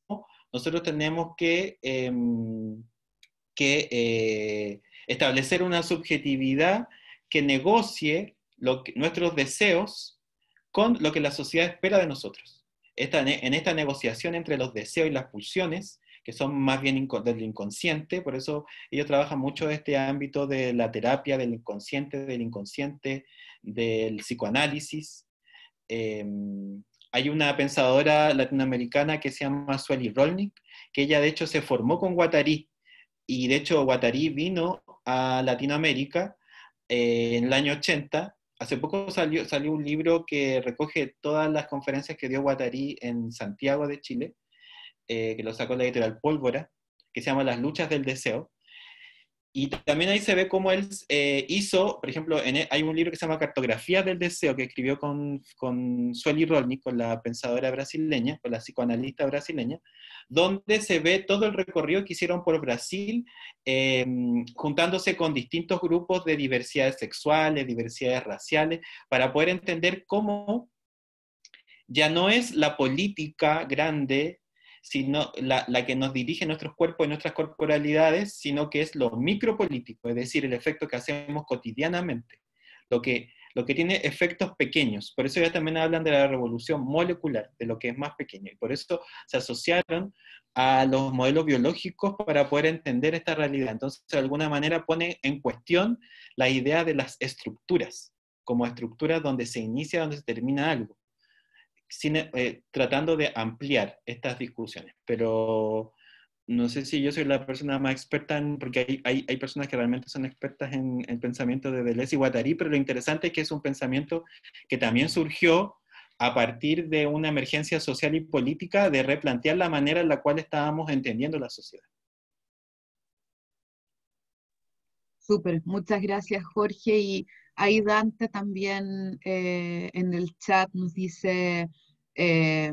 nosotros tenemos que, em, eh, establecer una subjetividad que negocie nuestros deseos con lo que la sociedad espera de nosotros. Esta, en esta negociación entre los deseos y las pulsiones, que son más bien del inconsciente, por eso ellos trabajan mucho en este ámbito de la terapia del inconsciente, del inconsciente, del psicoanálisis, em, hay una pensadora latinoamericana que se llama Sueli Rolnik, que ella de hecho se formó con Guattari, y de hecho Guattari vino a Latinoamérica eh, en el año 80. Hace poco salió, un libro que recoge todas las conferencias que dio Guattari en Santiago de Chile, eh, que lo sacó la editorial Pólvora, que se llama Las luchas del deseo. Y también ahí se ve cómo él eh, hizo, por ejemplo, e, hay un libro que se llama Cartografía del Deseo, que escribió con, con Sueli Rolnik, con la pensadora brasileña, con la psicoanalista brasileña, donde se ve todo el recorrido que hicieron por Brasil, eh, juntándose con distintos grupos de diversidades sexuales, diversidades raciales, para poder entender cómo ya no es la política grande sino la, que nos dirige nuestros cuerpos y nuestras corporalidades, sino que es lo micropolítico, es decir, el efecto que hacemos cotidianamente, lo que, lo que tiene efectos pequeños. Por eso ya también hablan de la revolución molecular, de lo que es más pequeño. Y por eso se asociaron a los modelos biológicos para poder entender esta realidad. Entonces, de alguna manera pone en cuestión la idea de las estructuras, como estructuras donde se inicia, donde se termina algo. Eh, tratando de ampliar estas discusiones, pero no sé si yo soy la persona más experta, en, porque hay, hay, hay, personas que realmente son expertas en el pensamiento de Deleuze y Guattari, pero lo interesante es que es un pensamiento que también surgió a partir de una emergencia social y política de replantear la manera en la cual estábamos entendiendo la sociedad. Súper, muchas gracias Jorge y Ahí Dante también eh, en el chat nos dice, eh,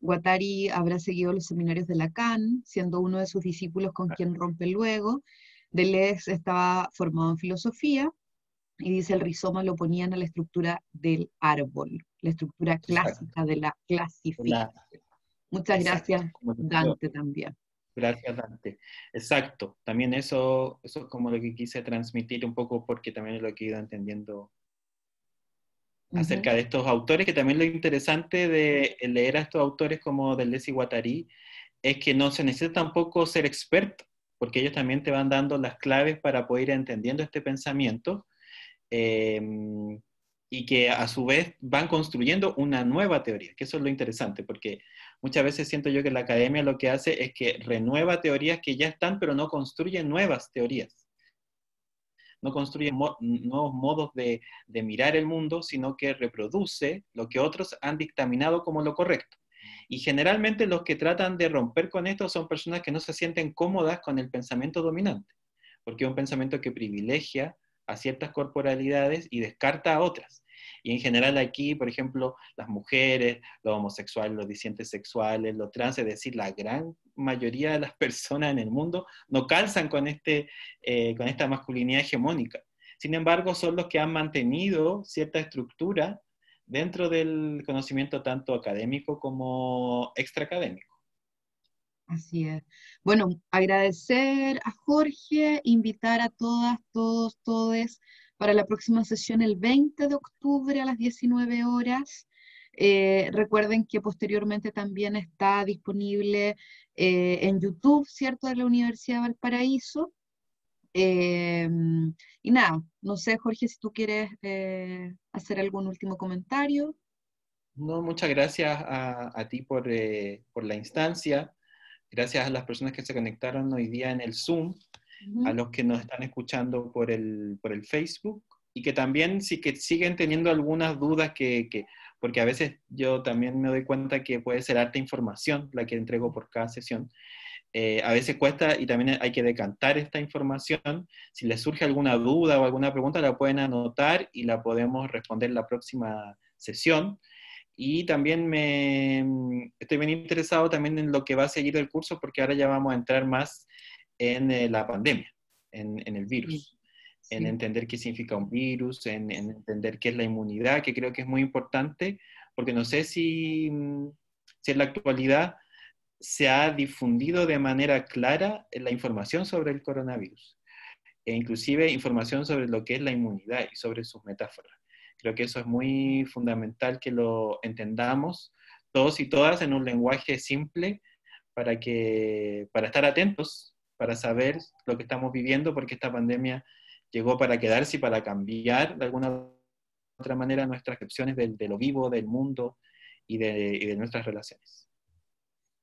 Guatari habrá seguido los seminarios de Lacan, siendo uno de sus discípulos con ah. quien rompe luego. Deleuze estaba formado en filosofía y dice el rizoma lo ponían a la estructura del árbol, la estructura clásica de la clasificación. Muchas gracias, Dante, también. Gracias, Dante. Exacto. También eso, eso es como lo que quise transmitir un poco porque también es lo que he ido entendiendo acerca de estos autores, que también lo interesante de leer a estos autores como del y Guattari es que no se necesita tampoco ser experto, porque ellos también te van dando las claves para poder ir entendiendo este pensamiento em, y que a su vez van construyendo una nueva teoría, que eso es lo interesante, porque Muchas veces siento yo que la academia lo que hace es que renueva teorías que ya están, pero no construye nuevas teorías. No construye nuevos modos de, de mirar el mundo, sino que reproduce lo que otros han dictaminado como lo correcto. Y generalmente los que tratan de romper con esto son personas que no se sienten cómodas con el pensamiento dominante, porque es un pensamiento que privilegia a ciertas corporalidades y descarta a otras. Y en general aquí, por ejemplo, las mujeres, los homosexuales, los disidentes sexuales, los trans, es decir, la gran mayoría de las *laughs* personas en el mundo no calzan con, este, eh, con esta masculinidad hegemónica. Sin embargo, son los que han mantenido cierta estructura dentro del conocimiento tanto académico como extraacadémico. Así es. Bueno, agradecer a Jorge, invitar a todas, todos, todes para la próxima sesión el 20 de octubre a las 19 horas. Eh, recuerden que posteriormente también está disponible eh, en YouTube, ¿cierto?, de la Universidad de Valparaíso. Em, y nada, no sé, Jorge, si tú quieres eh, hacer algún último comentario. No, muchas gracias a, a ti por, por la instancia. Gracias a las personas que se conectaron hoy día en el Zoom a los que nos están escuchando por el, Facebook y que también si que siguen teniendo algunas dudas que, porque a veces yo también me doy cuenta que puede ser harta información la que entrego por cada sesión. Eh, a veces cuesta y también hay que decantar esta información. Si les surge alguna duda o alguna pregunta, la pueden anotar y la podemos responder en la próxima sesión. Y también me estoy bien interesado también en lo que va a seguir el curso, porque ahora ya vamos a entrar más en eh, la pandemia, en, el virus, en entender qué significa un virus, en, en, entender qué es la inmunidad, que creo que es muy importante, porque no sé si, mm, si en la actualidad se ha difundido de manera clara la información sobre el coronavirus, e inclusive información sobre lo que es la inmunidad y sobre sus metáforas. Creo que eso es muy fundamental que lo entendamos todos y todas en un lenguaje simple para, que, para estar atentos para saber lo que estamos viviendo, porque esta pandemia llegó para quedarse y para cambiar de alguna otra manera nuestras excepciones de, lo vivo, del mundo y de, nuestras relaciones.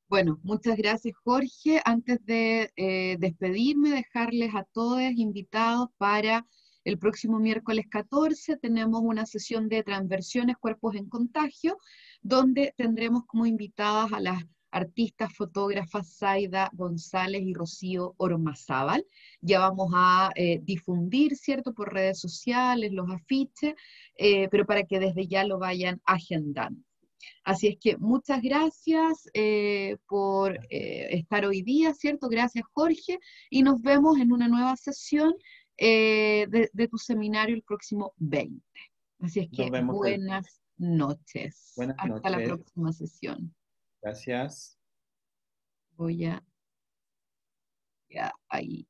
Bueno, muchas gracias Jorge. Antes de eh, despedirme, dejarles a todos invitados para el próximo miércoles 14 tenemos una sesión de transversiones cuerpos en contagio, donde tendremos como invitadas a las artistas, fotógrafas Zaida González y Rocío Ormazábal. Ya vamos a eh, difundir, ¿cierto?, por redes sociales, los afiches, eh, pero para que desde ya lo vayan agendando. Así es que muchas gracias eh, por estar hoy día, ¿cierto? Gracias Jorge y nos vemos en una nueva sesión de, tu seminario el próximo 20. Así es que buenas noches. Buenas Hasta la próxima sesión. Gracias. Voy a... Ya, ahí.